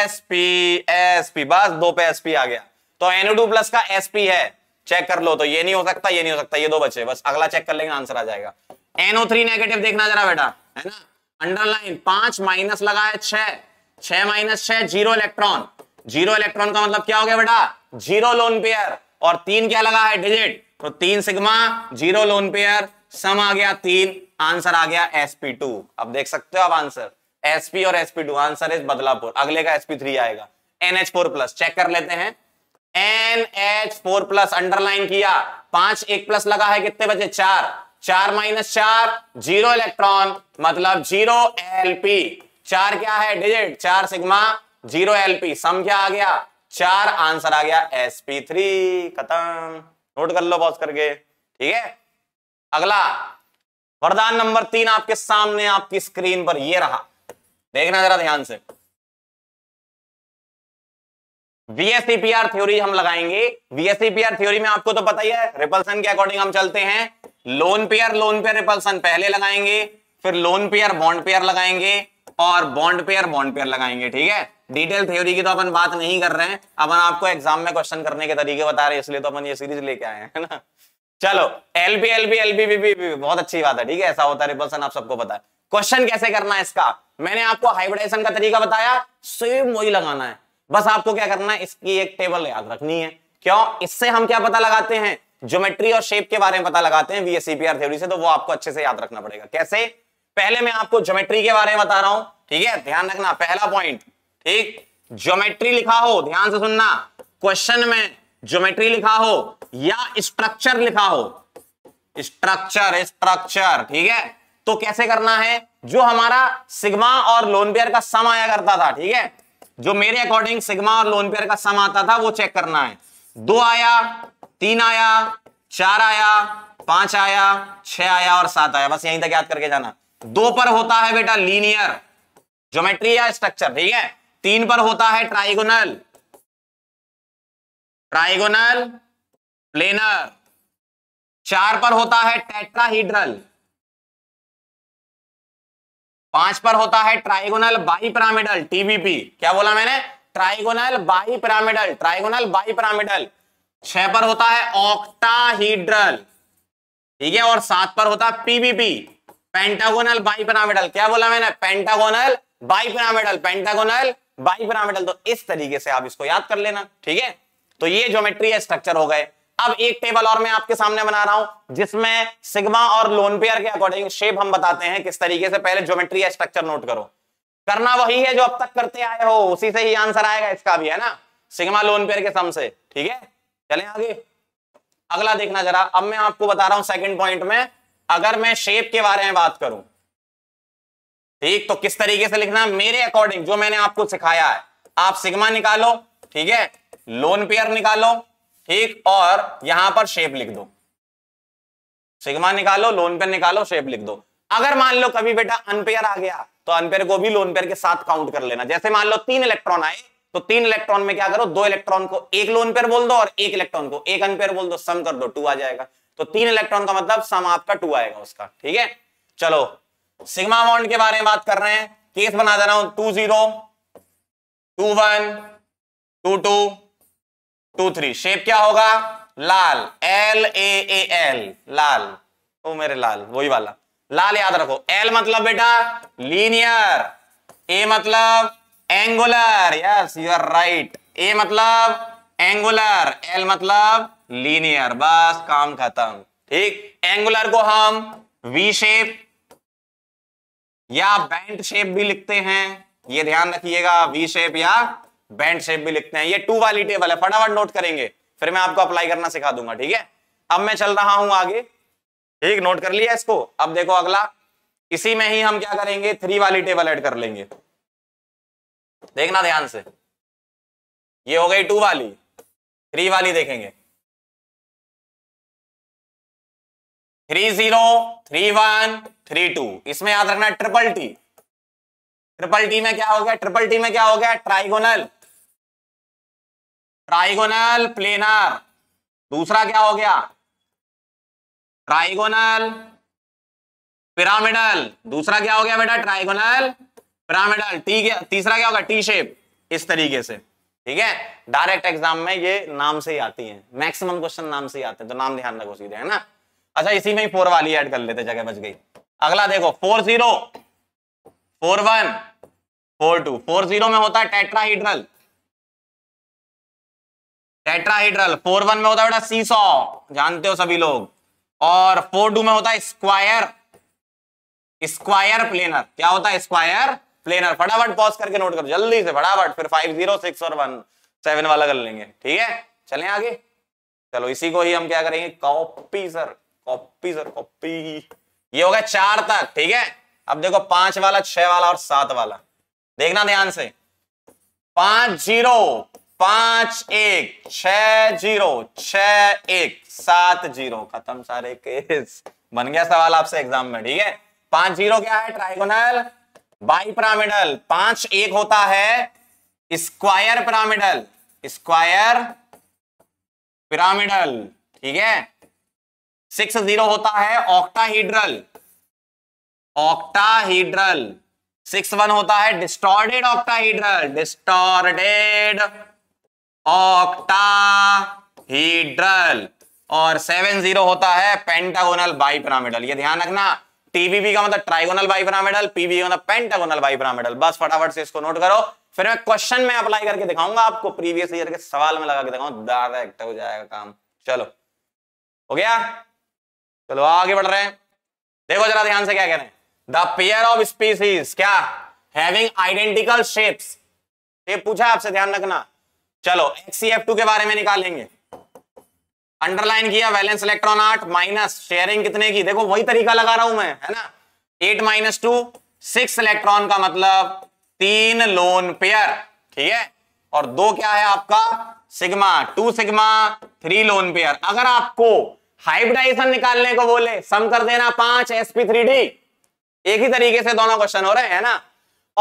एस पी एस पी बस दो पे एस पी आ गया तो एनओ टू प्लस का एस पी है चेक कर लो तो ये नहीं हो सकता ये नहीं हो सकता ये दो बचे बस अगला चेक कर लेंगे आंसर आ जाएगा एनओ थ्री नेगेटिव देखना जरा बेटा है ना अंडरलाइन पांच माइनस लगा है छह छह माइनस छह जीरो इलेक्ट्रॉन जीरो इलेक्ट्रॉन का मतलब क्या हो गया बेटा जीरो लोन पेयर और तीन क्या लगा है डिजिट तो तीन sigma zero lone pair sum आ गया तीन आंसर आ गया sp2 अब देख सकते हो आप आंसर sp और sp2 आंसर इज बदलापुर अगले का sp3 आएगा nh4+ चेक कर लेते हैं nh4+ अंडरलाइन किया पांच एक प्लस लगा है कितने बचे चार चार माइनस चार जीरो इलेक्ट्रॉन मतलब जीरो एल पी चार क्या है डिजिट चार sigma zero L P sum क्या आ गया चार आंसर आ गया एस पी थ्री खत्म नोट कर लो पॉज करके ठीक है अगला वरदान नंबर तीन आपके सामने आपकी स्क्रीन पर ये रहा देखना जरा ध्यान से वीएससीपीआर थ्योरी हम लगाएंगे वीएससीपीआर थ्योरी में आपको तो पता ही है रिपल्सन के अकॉर्डिंग हम चलते हैं lone pair lone pair repulsion पहले लगाएंगे फिर लोन पेयर बॉन्ड पेयर लगाएंगे और बॉन्ड पेयर बॉन्ड पेयर लगाएंगे ठीक है डिटेल थ्योरी की तो अपन बात नहीं कर रहे हैं अपन आपको एग्जाम में क्वेश्चन करने के तरीके बता रहे हैं इसलिए तो अपन ये सीरीज लेके आए हैं ना चलो एलबी एलबी एलबी बी बहुत अच्छी बात है ठीक है ऐसा होता है रिपल्सन आप सबको पता है क्वेश्चन कैसे करना है इसका मैंने आपको हाइब्रिडाइजेशन का तरीका बताया सेम वही लगाना है बस आपको क्या करना है इसकी एक टेबल याद रखनी है क्यों इससे हम क्या पता लगाते हैं ज्योमेट्री और शेप के बारे में पता लगाते हैं वीएससीपीआर थ्योरी से तो वो आपको अच्छे से याद रखना पड़ेगा कैसे पहले मैं आपको ज्योमेट्री के बारे में बता रहा हूं ठीक है ध्यान रखना पहला पॉइंट ठीक ज्योमेट्री लिखा हो ध्यान से सुनना क्वेश्चन में ज्योमेट्री लिखा हो या स्ट्रक्चर लिखा हो स्ट्रक्चर स्ट्रक्चर ठीक है तो कैसे करना है जो हमारा सिग्मा और लोन पेयर का सम आया करता था ठीक है जो मेरे अकॉर्डिंग सिग्मा और लोन पेयर का सम आता था वो चेक करना है दो आया तीन आया चार आया पांच आया छह आया और सात आया बस यहीं तक याद करके जाना दो पर होता है बेटा लीनियर ज्योमेट्री या स्ट्रक्चर ठीक है तीन पर होता है ट्राइगोनल ट्राइगोनल प्लेनर चार पर होता है टेट्राहीड्रल पांच पर होता है ट्राइगोनल बाई पिरामिडल टीबीपी क्या बोला मैंने trigonal bipyramidal trigonal bipyramidal छह पर होता है ऑक्टाहीड्रल ठीक है और सात पर होता है पीबीपी पेंटागोनल बाइपनामेडल क्या बोला मैंने पेंटागोनल बाइपनामेडल पेंटागोनल बाइपनामेडल तो इस तरीके से आप इसको याद कर लेना ठीक है तो ये ज्योमेट्री है स्ट्रक्चर हो गए अब एक टेबल और मैं आपके सामने बना रहा हूं जिसमें सिग्मा और लोन पेयर के अकॉर्डिंग शेप हम बताते हैं किस तरीके से पहले ज्योमेट्री या स्ट्रक्चर नोट करो करना वही है जो अब तक करते आए हो उसी से ही आंसर आएगा इसका भी है ना सिग्मा लोन पेयर के सम से ठीक है चले आगे अगला देखना जरा अब मैं आपको बता रहा हूं सेकंड पॉइंट में अगर मैं शेप के बारे में बात करूं ठीक तो किस तरीके से लिखना मेरे अकॉर्डिंग जो मैंने आपको सिखाया है आप सिग्मा निकालो ठीक है लोन पेयर निकालो ठीक और यहां पर शेप लिख दो सिग्मा निकालो लोन पेयर निकालो शेप लिख दो अगर मान लो कभी बेटा अनपेयर आ गया तो अनपेयर को भी लोन पेयर के साथ काउंट कर लेना जैसे मान लो तीन इलेक्ट्रॉन आए तो तीन इलेक्ट्रॉन में क्या करो दो इलेक्ट्रॉन को एक लोन पेयर बोल दो और एक इलेक्ट्रॉन को एक अनपेयर बोल दो सम कर दो टू आ जाएगा तो तीन इलेक्ट्रॉन का मतलब सम आपका टू आएगा उसका ठीक है चलो सिग्मा बॉन्ड के बारे में बात कर रहे हैं केस बना दे रहा हूं two zero two one two two two three shape क्या होगा लाल एल ए ए एल लाल ओ मेरे लाल वही वाला लाल याद रखो एल मतलब बेटा लीनियर ए मतलब angular yes you are right a मतलब एंगुलर एल मतलब लीनियर बस काम खत्म ठीक एंगुलर को हम वी शेप या बैंड शेप भी लिखते हैं ये ध्यान रखिएगा वी शेप या बैंड शेप भी लिखते हैं ये टू वाली टेबल है फटाफट नोट करेंगे फिर मैं आपको अप्लाई करना सिखा दूंगा ठीक है अब मैं चल रहा हूं आगे ठीक नोट कर लिया इसको अब देखो अगला इसी में ही हम क्या करेंगे थ्री वाली टेबल ऐड कर लेंगे देखना ध्यान से ये हो गई टू वाली थ्री वाली देखेंगे three zero three one three two इसमें याद रखना ट्रिपल टी ट्रिपल टी में क्या हो गया ट्रिपल टी में क्या हो गया ट्राइगोनल ट्राइगोनल प्लेनर दूसरा क्या हो गया ट्राइगोनल पिरामिडल दूसरा क्या हो गया बेटा ट्राइगोनल पिरामिडल ठीक है तीसरा क्या होगा टी शेप इस तरीके से ठीक है डायरेक्ट एग्जाम में ये नाम से ही आती है मैक्सिमम क्वेश्चन नाम से ही आते हैं तो नाम ध्यान रखो सीधे है ना अच्छा इसी में ही फोर वाली ऐड कर लेते जगह बच गई अगला देखो four zero four one four two four zero में होता है टेट्राहीड्रल टेट्राहीड्रल फोर वन में होता है बेटा सीसॉ जानते हो सभी लोग और फोर टू में होता है स्क्वायर स्क्वायर प्लेनर क्या होता है स्क्वायर प्लेनर फटाफट पॉज करके नोट करो जल्दी से फटाफट फिर फाइव जीरो सिक्स और वन सेवन वाला कर लेंगे ठीक है चले आगे चलो इसी को ही हम क्या करेंगे copy sir copy sir copy ये हो गया चार तक ठीक है अब देखो पांच वाला छह वाला और सात वाला देखना ध्यान से पांच जीरो पांच एक छ जीरो छ एक सात जीरो खत्म सारे केस बन गया सवाल आपसे एग्जाम में ठीक है पांच जीरो क्या है ट्राइगोनल बाई पिरामिडल पांच एक होता है स्क्वायर पिरामिडल स्क्वायर पिरामिडल ठीक है सिक्स जीरो होता है ऑक्टाहीड्रल ऑक्टाहीड्रल सिक्स वन होता है डिस्टॉर्डेड ऑक्टाहीड्रल डिस्टॉर्डेड ऑक्टाहीड्रल और सेवन जीरो होता है पेंटागोनल बाई पिरामिडल ये ध्यान रखना टीबीबी का मतलब ट्राइगोनल बाइपिरामिडल पीबी का मतलब पेंटागोनल बाइपिरामिडल बस फटाफट से इसको नोट करो फिर मैं क्वेश्चन में अप्लाई करके दिखाऊंगा आपको प्रीवियस ईयर के सवाल में लगा के दिखाऊं डायरेक्ट तो हो जाएगा काम चलो हो गया चलो आगे बढ़ रहे हैं देखो जरा ध्यान से क्या कह रहे हैं द पेयर ऑफ स्पीसीज क्या हैविंग आइडेंटिकल शेप्स ये पूछा आपसे ध्यान रखना चलो एक्सीएफ टू के बारे में निकालेंगे अंडरलाइन किया वैलेंस इलेक्ट्रॉन आठ माइनस शेयरिंग कितने की देखो वही तरीका लगा रहा हूं मैं है ना eight minus two six electron का मतलब तीन लोन पेयर ठीक है और दो क्या है आपका sigma two sigma three lone pair अगर आपको हाइब्रिडाइजेशन निकालने को बोले सम कर देना पांच एसपी थ्री डी एक ही तरीके से दोनों क्वेश्चन हो रहे हैं ना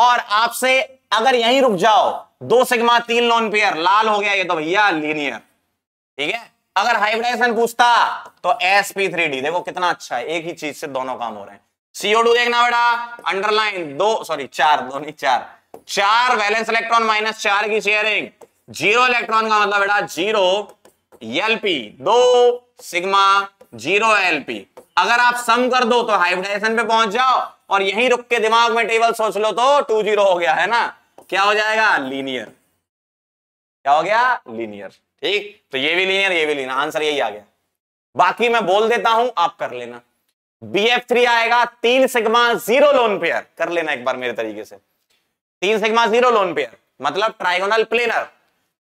और आपसे अगर यहीं रुक जाओ दो सिग्मा तीन लोन पेयर लाल हो गया ये तो भैया लीनियर ठीक है अगर हाइब्रिडाइजेशन पूछता तो एस पी थ्री डी देखो कितना अच्छा है एक ही चीज से दोनों काम हो रहे हैं सीओ टू देखना बेटा अंडरलाइन दो सॉरी चार दो नहीं चार चार वैलेंस इलेक्ट्रॉन माइनस चार की शेयरिंग जीरो इलेक्ट्रॉन का मतलब बेटा जीरो एलपी दो सिग्मा जीरो एलपी अगर आप सम कर दो तो हाइब्रिडाइजेशन पे पहुंच जाओ और यहीं रुक के दिमाग में टेबल सोच लो तो टू जीरो हो गया है ना क्या हो जाएगा लीनियर क्या हो गया लीनियर ठीक तो ये भी लीनियर ये भी लीनियर आंसर यही आ गया बाकी मैं बोल देता हूं आप कर लेना बी एफ थ्री आएगा तीन सिग्मा जीरो लोन पेयर कर लेना एक बार मेरे तरीके से तीन सिग्मा जीरो लोन पेयर मतलब ट्राइगोनल प्लेनर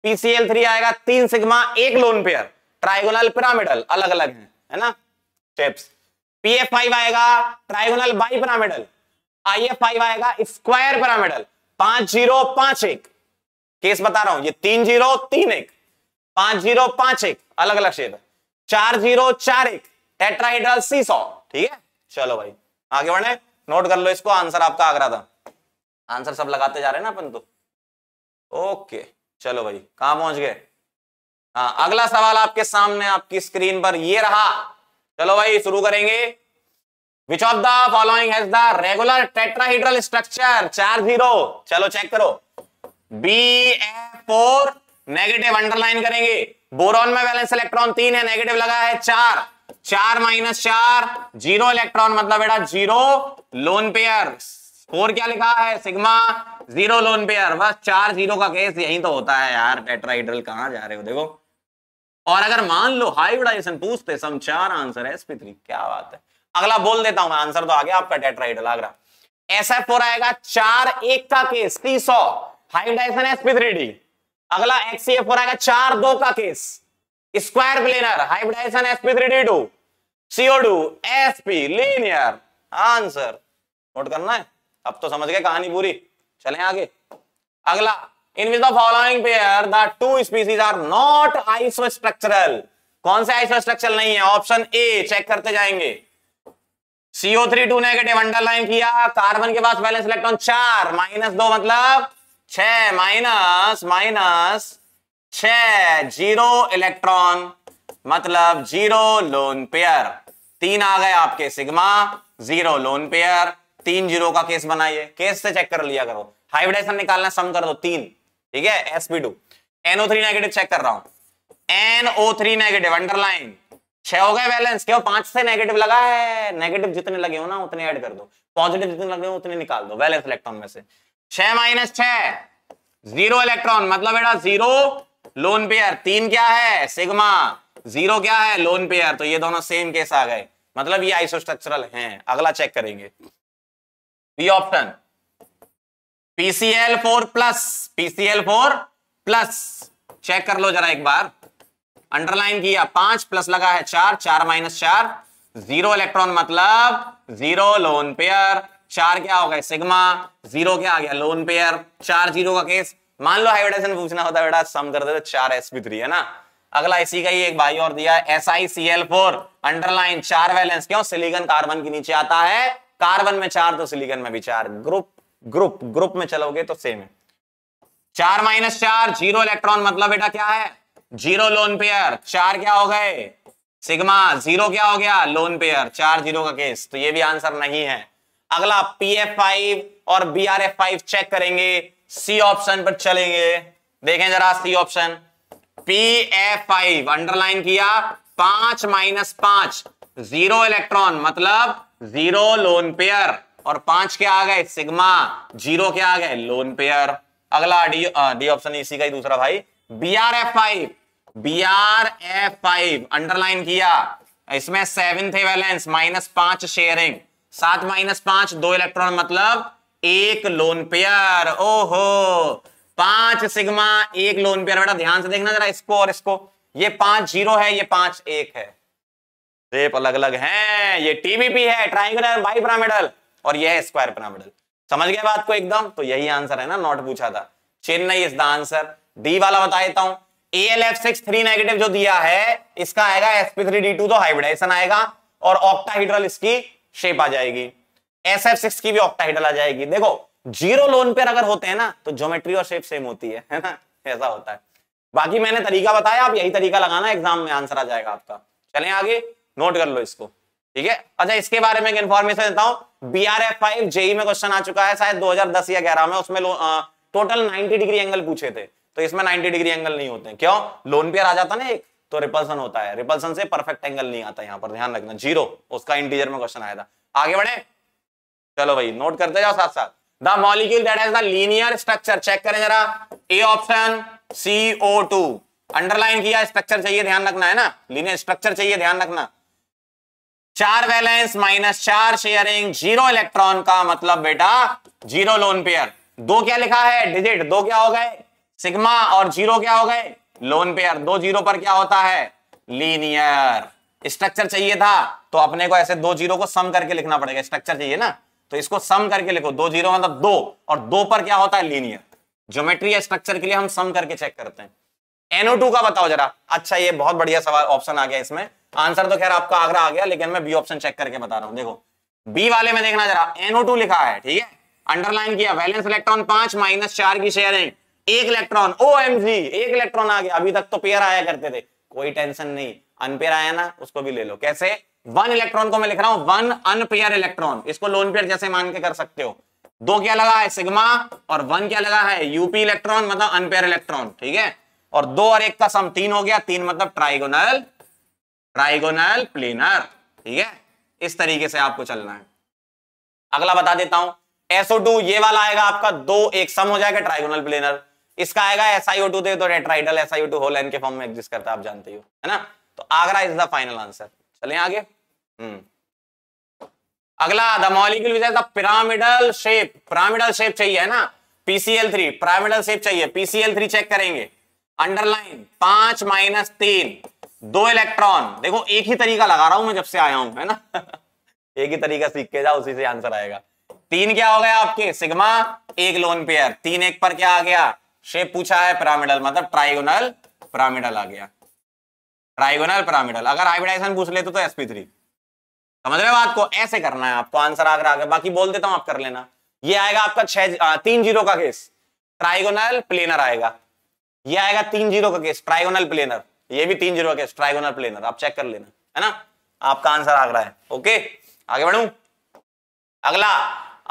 पीसीएल थ्री आएगा तीन सिग्मा एक लोन पेयर ट्राइगोनल पिरामिडल अलग अलग है है ना स्टेप्स एफ फाइव आएगा trigonal bipyramidal I F five आएगा स्क्वायर पिरामिडल पांच जीरो पांच एक केस बता रहा हूं ये तीन जीरो तीन एक पांच जीरो पांच एक अलग अलग शेप चार जीरो चार एक टेट्राहीड्रल सी सौ ठीक है चलो भाई आगे बढ़े नोट कर लो इसको आंसर आपका आगरा था आंसर सब लगाते जा रहे हैं ना अपन तो ओके चलो भाई कहा पहुंच गए हाँ अगला सवाल आपके सामने आपकी स्क्रीन पर ये रहा चलो भाई शुरू करेंगे which of the following has the regular tetrahedral structure चार जीरो चलो चेक करो B A four negative underline करेंगे बोरॉन में वैलेंस इलेक्ट्रॉन तीन है नेगेटिव लगा है चार चार माइनस चार जीरो इलेक्ट्रॉन मतलब बेटा जीरो लोन पेयर फोर क्या लिखा है सिग्मा जीरो लोन पेयर बस चार जीरो का केस यही तो होता है यार टेट्राइड्रल कहां जा रहे हो देखो और अगर मान लो हाइब्रिडाइजेशन पूछते सम चार आंसर है एसपी थ्री क्या बात है अगला बोल देता हूं मैं आंसर तो आ गया आपका टेट्राइड्रल आगरा फोर आएगा चार एक का केस टी सौ हाइब्रिडाइजेशन डी अगला एक्सीएफ और आएगा चार दो का case square planar hybridization SP three D two CO CO two sp linear answer note करना है अब तो समझ गए कहानी पूरी चले आगे अगला in which the following pair the two species are not isostructural कौन से आइसो स्ट्रक्चरल नहीं है ऑप्शन ए चेक करते जाएंगे CO3 टू नेगेटिव अंडरलाइन किया कार्बन के पास वैलेंस इलेक्ट्रॉन चार माइनस दो मतलब छ माइनस माइनस छ जीरो इलेक्ट्रॉन मतलब जीरो लोन पेयर तीन आ गए आपके सिग्मा जीरो लोन पेयर तीन जीरो का केस बनाइए केस से चेक कर लिया करो हाइब्रिडाइजेशन निकालना सम कर दो तीन ठीक है S B two NO three negative check कर रहा हूं एनओ थ्री नेगेटिव अंडरलाइन छह हो गए बैलेंस क्यों पांच से नेगेटिव लगा है नेगेटिव जितने लगे हो ना उतने ऐड कर दो पॉजिटिव जितने लगे हो उतने निकाल दो बैलेंस इलेक्ट्रॉन में से छह माइनस छह जीरो इलेक्ट्रॉन मतलब बेटा जीरो लोन पेयर तीन क्या है सिग्मा जीरो क्या है लोन पेयर तो ये दोनों सेम केस आ गए मतलब ये आइसोस्ट्रक्चरल हैं अगला चेक करेंगे B option PCl four plus PCl four plus check कर लो जरा एक बार अंडरलाइन किया पांच प्लस लगा है चार चार माइनस चार जीरो इलेक्ट्रॉन मतलब जीरो लोन पेयर चार क्या हो गए सिग्मा जीरो क्या आ गया लोन पेयर चार जीरो का केस मान लो हाइब्रिडाइजेशन पूछना होता है बेटा सम कर देते चार एस बी थ्री है ना अगला इसी का ही एक भाई और दिया S I C L four underline चार वैलेंस क्यों सिलिकन कार्बन के नीचे आता है कार्बन में चार तो सिलिकन में भी चार ग्रुप ग्रुप ग्रुप में चलोगे तो सेम है चार माइनस चार जीरो इलेक्ट्रॉन मतलब बेटा क्या है जीरो लोन पेयर चार क्या हो गए सिग्मा जीरो क्या हो गया लोन पेयर चार जीरो का केस तो ये भी आंसर नहीं है अगला पी एफ फाइव और B R F five check करेंगे सी ऑप्शन पर चलेंगे देखें जरा C option P F five underline किया पांच माइनस पांच जीरो इलेक्ट्रॉन मतलब जीरो लोन पेयर और पांच क्या आ गए सिग्मा जीरो क्या आ गए लोन पेयर अगला डी डी ऑप्शन इसी का ही दूसरा भाई B R F five B R F five underline किया इसमें सेवन थे वैलेंस माइनस पांच शेयरिंग सात माइनस पांच दो इलेक्ट्रॉन मतलब एक लोन पेयर ओहो पांच सिग्मा एक लोन पेयर बेटा ध्यान से देखना जरा इसको और इसको ये पांच जीरो है ये पांच एक है शेप अलग अलग है ये टीबीपी है ट्राइंगुलर बाई पिरामिडल और यह है स्क्वायर पिरामिडल समझ गया बात को एकदम तो यही आंसर है ना नॉट पूछा था चेन्नई इज द आंसर डी वाला बता देता हूं A L F six three negative जो दिया है इसका आएगा एसपी थ्री डी टू तो हाइब्रिडाइजेशन आएगा और ऑक्टाहीड्रल इसकी शेप आ जाएगी एस एफ सिक्स की भी ऑक्टाइडल आ जाएगी देखो जीरो लोन पेयर अगर होते हैं ना तो ज्योमेट्री और शेप सेम होती है है ना ऐसा होता है बाकी मैंने तरीका बताया आप यही तरीका लगाना एग्जाम में आंसर आ जाएगा आपका चले आगे नोट कर लो इसको ठीक है अच्छा इसके बारे में एक इन्फॉर्मेशन देता हूँ B R F five JEE में क्वेश्चन आ चुका है शायद 2010 या 11 में उसमें आ, टोटल 90 डिग्री एंगल पूछे थे तो इसमें 90 डिग्री एंगल नहीं होते क्यों लोन पेयर आ जाता ना एक तो रिपल्सन होता है रिपल्सन से परफेक्ट एंगल नहीं आता यहां पर ध्यान रखना जीरो उसका इंटीजर में क्वेश्चन आया था आगे बढ़े चलो भाई नोट करते जाओ साथ साथ the molecule that has the linear structure check करें जरा A option C O two underline किया स्ट्रक्चर चाहिए ध्यान रखना है ना लीनियर स्ट्रक्चर चाहिए ध्यान रखना चार वैलेंस माइनस चार शेयरिंग जीरो इलेक्ट्रॉन का मतलब बेटा जीरो लोन पेयर दो क्या लिखा है डिजिट दो क्या हो गए सिग्मा और जीरो क्या हो गए लोन पेयर दो जीरो पर क्या होता है लीनियर स्ट्रक्चर चाहिए था तो अपने को ऐसे दो जीरो को सम करके लिखना पड़ेगा स्ट्रक्चर चाहिए ना तो इसको सम करके लिखो दो जीरो मतलब दो और दो पर क्या होता है लीनियर ज्योमेट्री स्ट्रक्चर के लिए हम सम करके चेक करते हैं NO2 का बताओ जरा अच्छा ये बहुत बढ़िया सवाल ऑप्शन आ गया इसमें आंसर तो खैर आपका आगरा आ गया लेकिन मैं बी ऑप्शन चेक करके बता रहा हूं देखो बी वाले में देखना जरा NO2 लिखा है ठीक है अंडरलाइन किया वैलेंस इलेक्ट्रॉन पांच माइनस चार की शेयरिंग एक इलेक्ट्रॉन ओ एक इलेक्ट्रॉन आ गया अभी तक तो पेयर आया करते थे कोई टेंशन नहीं अनपेयर आया ना उसको भी ले लो कैसे वन इलेक्ट्रॉन को मैं लिख रहा हूं वन अनपेयर इलेक्ट्रॉन इसको लोन पेयर जैसे मान के कर सकते हो दो क्या लगा है सिग्मा और वन क्या लगा है यूपी इलेक्ट्रॉन मतलब अनपेयर इलेक्ट्रॉन ठीक है और दो और एक का सम तीन हो गया तीन मतलब ट्राइगोनल ट्राइगोनल प्लेनर ठीक है इस तरीके से आपको चलना है अगला बता देता हूं SO2 ये वाला आएगा आपका दो एक सम हो जाएगा ट्राइगोनल प्लेनर इसका आएगा एसआईओ टू तो tetrahedral SiO two whole N के फॉर्म में एग्जिस्ट करता है आप जानते हो है ना तो आगरा इज द फाइनल आंसर चले आगे हम्म अगला the molecule which has the pyramidal shape pyramidal shape चाहिए है ना पीसीएल थ्री पिरामिडल शेप चाहिए पीसीएल थ्री चेक करेंगे अंडरलाइन पांच माइनस तीन दो इलेक्ट्रॉन देखो एक ही तरीका लगा रहा हूं मैं जब से आया हूं है ना एक ही तरीका सीख के जाओ उसी से आंसर आएगा तीन क्या हो गया आपके सिग्मा एक लोन पेयर तीन एक पर क्या आ गया शेप पूछा है पिरामिडल मतलब ट्राइगोनल पिरामिडल आ गया ट्राइगोनल पिरामिडल अगर हाइब्रिडाइजेशन पूछ लेते तो एसपी थ्री समझ रहे हो बात को ऐसे करना है आपको आंसर आकर आगे बाकी बोल देता हूं आप कर लेना ये आएगा आपका छह तीन जीरो का केस ट्राइगोनल प्लेनर आएगा ये आएगा तीन जीरो का केस ट्राइगोनल प्लेनर ये भी तीन जीरो का केस ट्राइगोनल प्लेनर आप चेक कर लेना है ना आपका आंसर आ रहा है ओके आगे बढ़ू अगला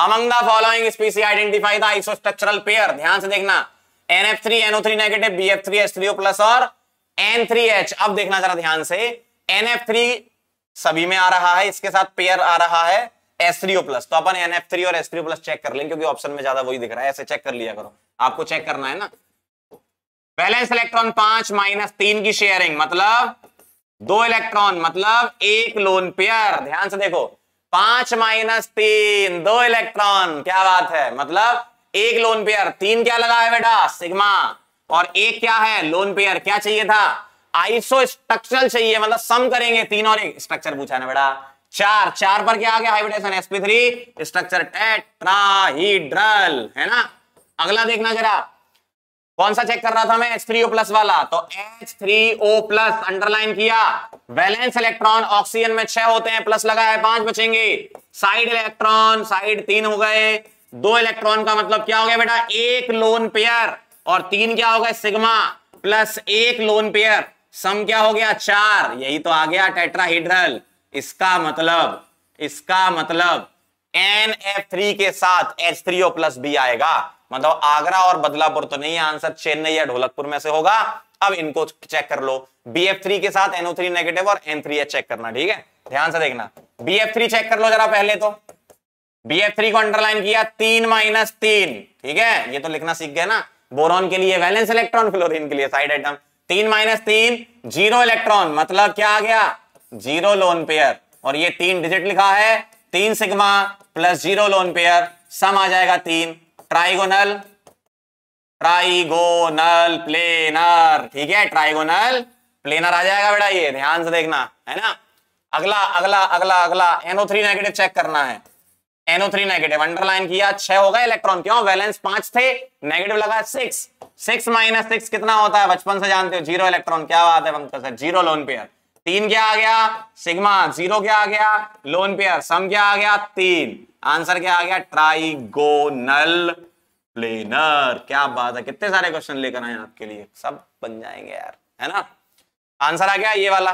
among the following species identify the isostructural pair ध्यान से देखना NF3NO3 नेगेटिव BF3H3O प्लस और N3H अब देखना जरा ध्यान से NF3 सभी में आ रहा है इसके साथ पेयर आ रहा है S3O प्लस तो अपन NF3 और S3O प्लस चेक कर लेंगे क्योंकि ऑप्शन में ज्यादा वही दिख रहा है ऐसे चेक कर लिया करो आपको चेक करना है ना वैलेंस इलेक्ट्रॉन पांच माइनस तीन की शेयरिंग मतलब दो इलेक्ट्रॉन मतलब एक लोन पेयर ध्यान से देखो पांच माइनस तीन दो इलेक्ट्रॉन क्या बात है मतलब एक लोन पेयर तीन क्या लगा है बेटा सिग्मा और एक क्या है लोन पेयर क्या चाहिए था आइसो स्ट्रक्चरल चाहिए मतलब सम करेंगे तीन और एक स्ट्रक्चर पूछा ना बेटा चार चार पर क्या आ गया हाइब्रिडेशन थ्री स्ट्रक्चर टेट्राहीड्रल है ना अगला देखना जरा कौन सा चेक कर रहा था मैं ओ प्लस वाला तो ओ प्लस अंडरलाइन किया वैलेंस इलेक्ट्रॉन ऑक्सीजन में छह होते हैं प्लस लगा है पांच बचेंगे साइड इलेक्ट्रॉन साइड तीन हो गए दो इलेक्ट्रॉन का मतलब क्या हो गया बेटा एक लोन पेयर और तीन क्या हो गया सिग्मा प्लस एक लोन पेयर सम क्या हो गया चार यही तो आ गया टेट्राहीड्रल इसका मतलब इसका मतलब एन एफ थ्री के साथ H three O plus B आएगा मतलब आगरा और बदलापुर तो नहीं आंसर चेन्नई या ढोलकपुर में से होगा अब इनको चेक कर लो बी एफ थ्री के साथ एनओ थ्री नेगेटिव और एन थ्री चेक करना ठीक है ध्यान से देखना बी एफ थ्री चेक कर लो जरा पहले तो बी एफ थ्री को अंडरलाइन किया तीन माइनस तीन ठीक है ये तो लिखना सीख गया ना बोरॉन के लिए वैलेंस इलेक्ट्रॉन फ्लोरिन के लिए साइड आइटम तीन माइनस तीन जीरो इलेक्ट्रॉन मतलब क्या आ गया जीरो लोन पेयर और ये तीन डिजिट लिखा है तीन sigma plus zero lone pair sum आ जाएगा तीन ट्राइगोनल ट्राइगोनल प्लेनर ठीक है ट्राइगोनल प्लेनर आ जाएगा बेटा ये ध्यान से देखना है ना अगला अगला अगला अगला एनओ थ्री नेगेटिव चेक करना है एनओ थ्री नेगेटिव अंडरलाइन किया छह हो गए इलेक्ट्रॉन क्यों वैलेंस पांच थे नेगेटिव लगा सिक्स सिक्स माइनस सिक्स कितना होता है बचपन से जानते हो जीरो इलेक्ट्रॉन क्या बात है Pankaj sir zero lone pair तीन क्या आ गया सिग्मा जीरो क्या आ गया लोन पेयर सम क्या आ गया तीन आंसर क्या आ गया ट्राइगोनल प्लेनर क्या बात है कितने सारे क्वेश्चन लेकर आए आपके लिए सब बन जाएंगे यार है ना आंसर आ गया ये वाला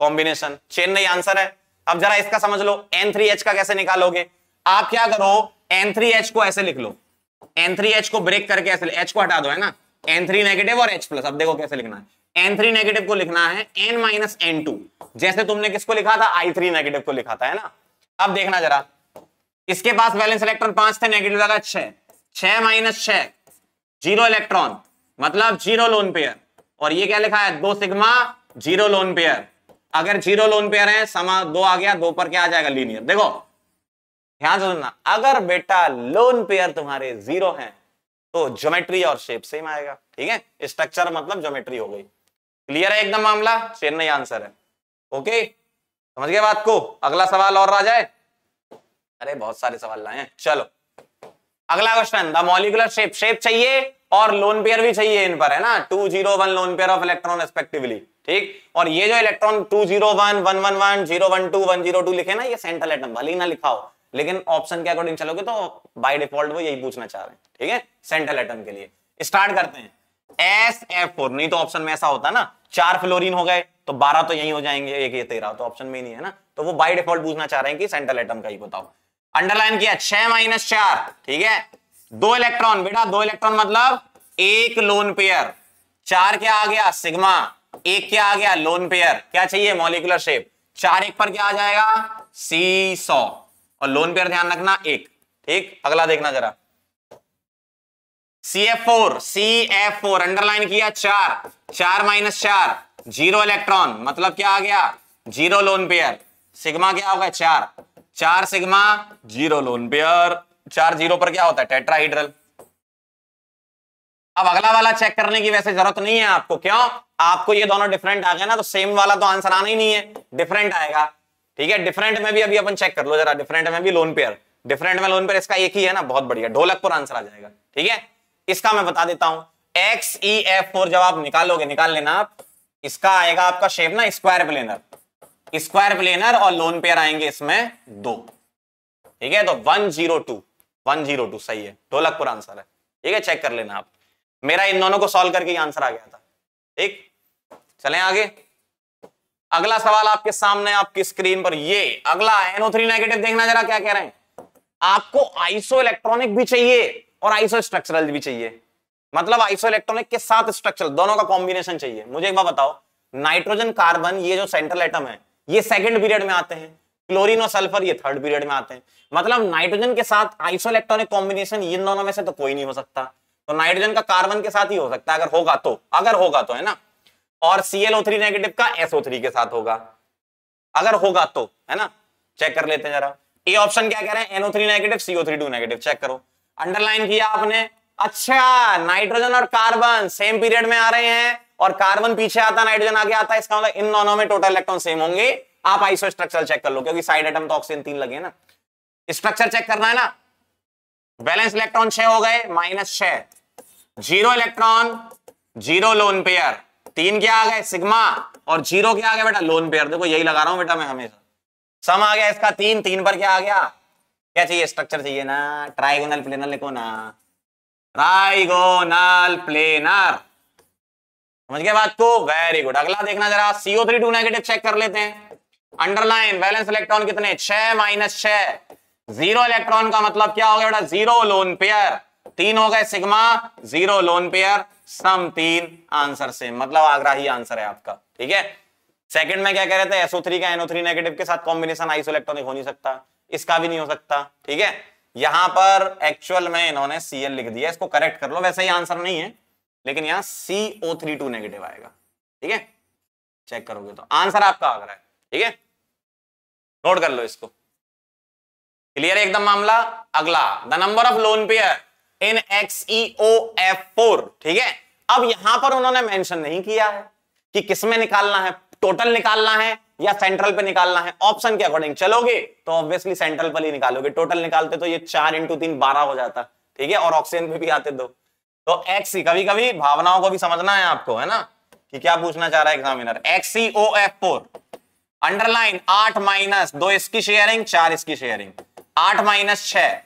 कॉम्बिनेशन चेन्नई आंसर है अब जरा इसका समझ लो एन थ्री एच का कैसे निकालोगे आप क्या करो N3H को ऐसे लिख लो N3H को ब्रेक करके ऐसे एच को हटा दो है ना N3 नेगेटिव और एच प्लस अब देखो कैसे लिखना है N3 नेगेटिव को लिखना है N माइनस एन टू जैसे तुमने किसको लिखा था I3 नेगेटिव को लिखा था है ना अब देखना जरा इसके पास वैलेंस इलेक्ट्रॉन पांच थे नेगेटिव लगा छह छह माइनस छह जीरो इलेक्ट्रॉन मतलब जीरो लोन पेयर और ये क्या लिखा है दो सिग्मा जीरो लोन पेयर अगर जीरो लोन पेयर है समा दो आ गया दो पर क्या आ जाएगा लीनियर देखो ध्यान से सुनना अगर बेटा लोन पेयर तुम्हारे जीरो हैं तो ज्योमेट्री और शेप सेम आएगा ठीक है स्ट्रक्चर मतलब ज्योमेट्री हो गई क्लियर है एकदम मामला चेन्नई आंसर है ओके समझ गए बात को अगला सवाल और आ जाए अरे बहुत सारे सवाल लाए हैं चलो अगला question the molecular shape shape चाहिए और लोन पेयर भी चाहिए इन पर है ना two zero one lone pair of electron respectively ठीक और ये जो electron two zero one one one one zero one two one zero two लिखे ना ये सेंट्रल एटम भले ही ना लिखा हो लेकिन ऑप्शन के अकॉर्डिंग चलोगे तो बाय डिफॉल्ट वो यही पूछना चाह रहे हैं ठीक है सेंट्रल एटम के लिए स्टार्ट करते हैं एस एफ फोर नहीं तो ऑप्शन में ऐसा होता ना चार फ्लोरिन हो गए तो बारह तो यही हो जाएंगे एक ये तेरह तो ऑप्शन में ही नहीं है ना तो वो बाई डिफॉल्ट पूछना चाह रहे हैं कि सेंट्रल एटम का ही बताओ अंडरलाइन किया छह माइनस चार ठीक है दो इलेक्ट्रॉन बेटा दो इलेक्ट्रॉन मतलब एक लोन पेयर चार क्या आ गया सिग्मा एक क्या आ गया लोन पेयर क्या चाहिए मॉलिकुलर शेप चार एक पर क्या आ जाएगा सी सौ और लोन पेयर ध्यान रखना एक ठीक अगला देखना जरा C F four C F four underline किया चार चार माइनस चार जीरो इलेक्ट्रॉन मतलब क्या आ गया जीरो लोन पेयर सिग्मा क्या होगा चार चार सिग्मा जीरो लोन पेयर चार जीरो पर क्या होता है टेट्राहीड्रल अब अगला वाला चेक करने की वैसे जरूरत नहीं है आपको क्यों आपको ये दोनों डिफरेंट आ गए ना तो सेम वाला तो आंसर आना ही नहीं है डिफरेंट आएगा ठीक है डिफरेंट में भी अभी अपन चेक कर लो जरा डिफरेंट में भी लोन पेयर डिफरेंट में लोन पेयर इसका एक ही है ना बहुत बढ़िया ढोलकपुर आंसर आ जाएगा ठीक है इसका मैं बता देता हूं एक्स ई एफ फोर जब आप निकालोगे निकाल लेना आप इसका आएगा आपका शेप ना स्क्वायर प्लेनर स्क्वायर प्लेनर और लोन पेयर आएंगे इसमें दो ठीक है तो one zero two one zero two सही है ढोलकपुर आंसर है ठीक है चेक कर लेना आप मेरा इन दोनों को सॉल्व करके आंसर आ गया था ठीक चले आगे अगला सवाल आपके सामने आपकी स्क्रीन पर ये अगला एनओ थ्री नेगेटिव देखना जरा क्या कह रहे हैं आपको आइसो इलेक्ट्रॉनिक भी चाहिए और आइसो स्ट्रक्चरल भी चाहिए मतलब आइसो इलेक्ट्रॉनिक के साथ स्ट्रक्चरल दोनों का कॉम्बिनेशन चाहिए मुझे एक बार बताओ नाइट्रोजन कार्बन ये जो सेंट्रल एटम है ये सेकेंड पीरियड में आते हैं क्लोरीन और सल्फर ये थर्ड पीरियड में आते हैं मतलब नाइट्रोजन के साथ आइसो इलेक्ट्रॉनिक कॉम्बिनेशन इन दोनों में से तो कोई नहीं हो सकता तो नाइट्रोजन का कार्बन के साथ ही हो सकता है अगर होगा तो अगर होगा तो है ना और ClO3 नेगेटिव का SO3 के साथ होगा अगर होगा तो है ना चेक कर लेते हैं जरा ए ऑप्शन क्या कह रहे हैं NO3 negative CO3 negative check करो अंडरलाइन किया आपने अच्छा नाइट्रोजन और कार्बन सेम पीरियड में आ रहे हैं और कार्बन पीछे आता नाइट्रोजन आगे आता है इसका मतलब इन दोनों में टोटल इलेक्ट्रॉन सेम होंगे आप आइसो स्ट्रक्चर चेक कर लो क्योंकि साइड आइटम तो ऑक्सीजन तीन लगे ना स्ट्रक्चर चेक करना है ना बैलेंस इलेक्ट्रॉन छह हो गए माइनस छह zero electron zero lone pair तीन क्या आ गए सिग्मा और जीरो क्या आ गया बेटा लोन पेयर देखो यही लगा रहा हूं बेटा मैं हमेशा सम आ गया इसका तीन तीन पर क्या आ गया क्या चाहिए स्ट्रक्चर चाहिए ना ट्राइगोनल प्लेनर लिखो ना ट्राइगोनल प्लेनर समझ गया बात को वेरी गुड अगला देखना जरा CO three two negative check कर लेते हैं अंडरलाइन बैलेंस इलेक्ट्रॉन कितने छह माइनस छह जीरो इलेक्ट्रॉन का मतलब क्या हो गया बेटा जीरो लोन पेयर तीन हो गए sigma zero lone pair sum तीन आंसर से मतलब आगरा ही आंसर है आपका ठीक है सेकंड में क्या कह रहे थे एसओ थ्री का एनओ थ्री नेगेटिव के साथ कॉम्बिनेशन आइसोलेक्ट्रॉनिक हो नहीं सकता इसका भी नहीं हो सकता ठीक है यहां पर एक्चुअल में इन्होंने सीएल लिख दिया इसको करेक्ट कर लो वैसे ही आंसर नहीं है लेकिन यहाँ सीओ थ्री टू नेगेटिव आएगा ठीक है चेक करोगे तो आंसर आपका आगरा है ठीक है नोट कर लो इसको क्लियर एकदम मामला अगला the number of lone pair in XeO F four ठीक है अब यहां पर उन्होंने मेंशन नहीं किया है कि किसमें निकालना है टोटल निकालना है या सेंट्रल पे निकालना है ऑप्शन के अकॉर्डिंग चलोगे तो ऑब्वियसली सेंट्रल पर ही निकालोगे टोटल निकालते तो ये चार इंटू तीन बारह हो जाता ठीक है और ऑक्सीजन पे भी आते दो तो एक्स e, कभी कभी भावनाओं को भी समझना है आपको है ना कि क्या पूछना चाह रहा है examiner XeO F four underline आठ माइनस दो इसकी शेयरिंग चार इसकी शेयरिंग आठ माइनस छह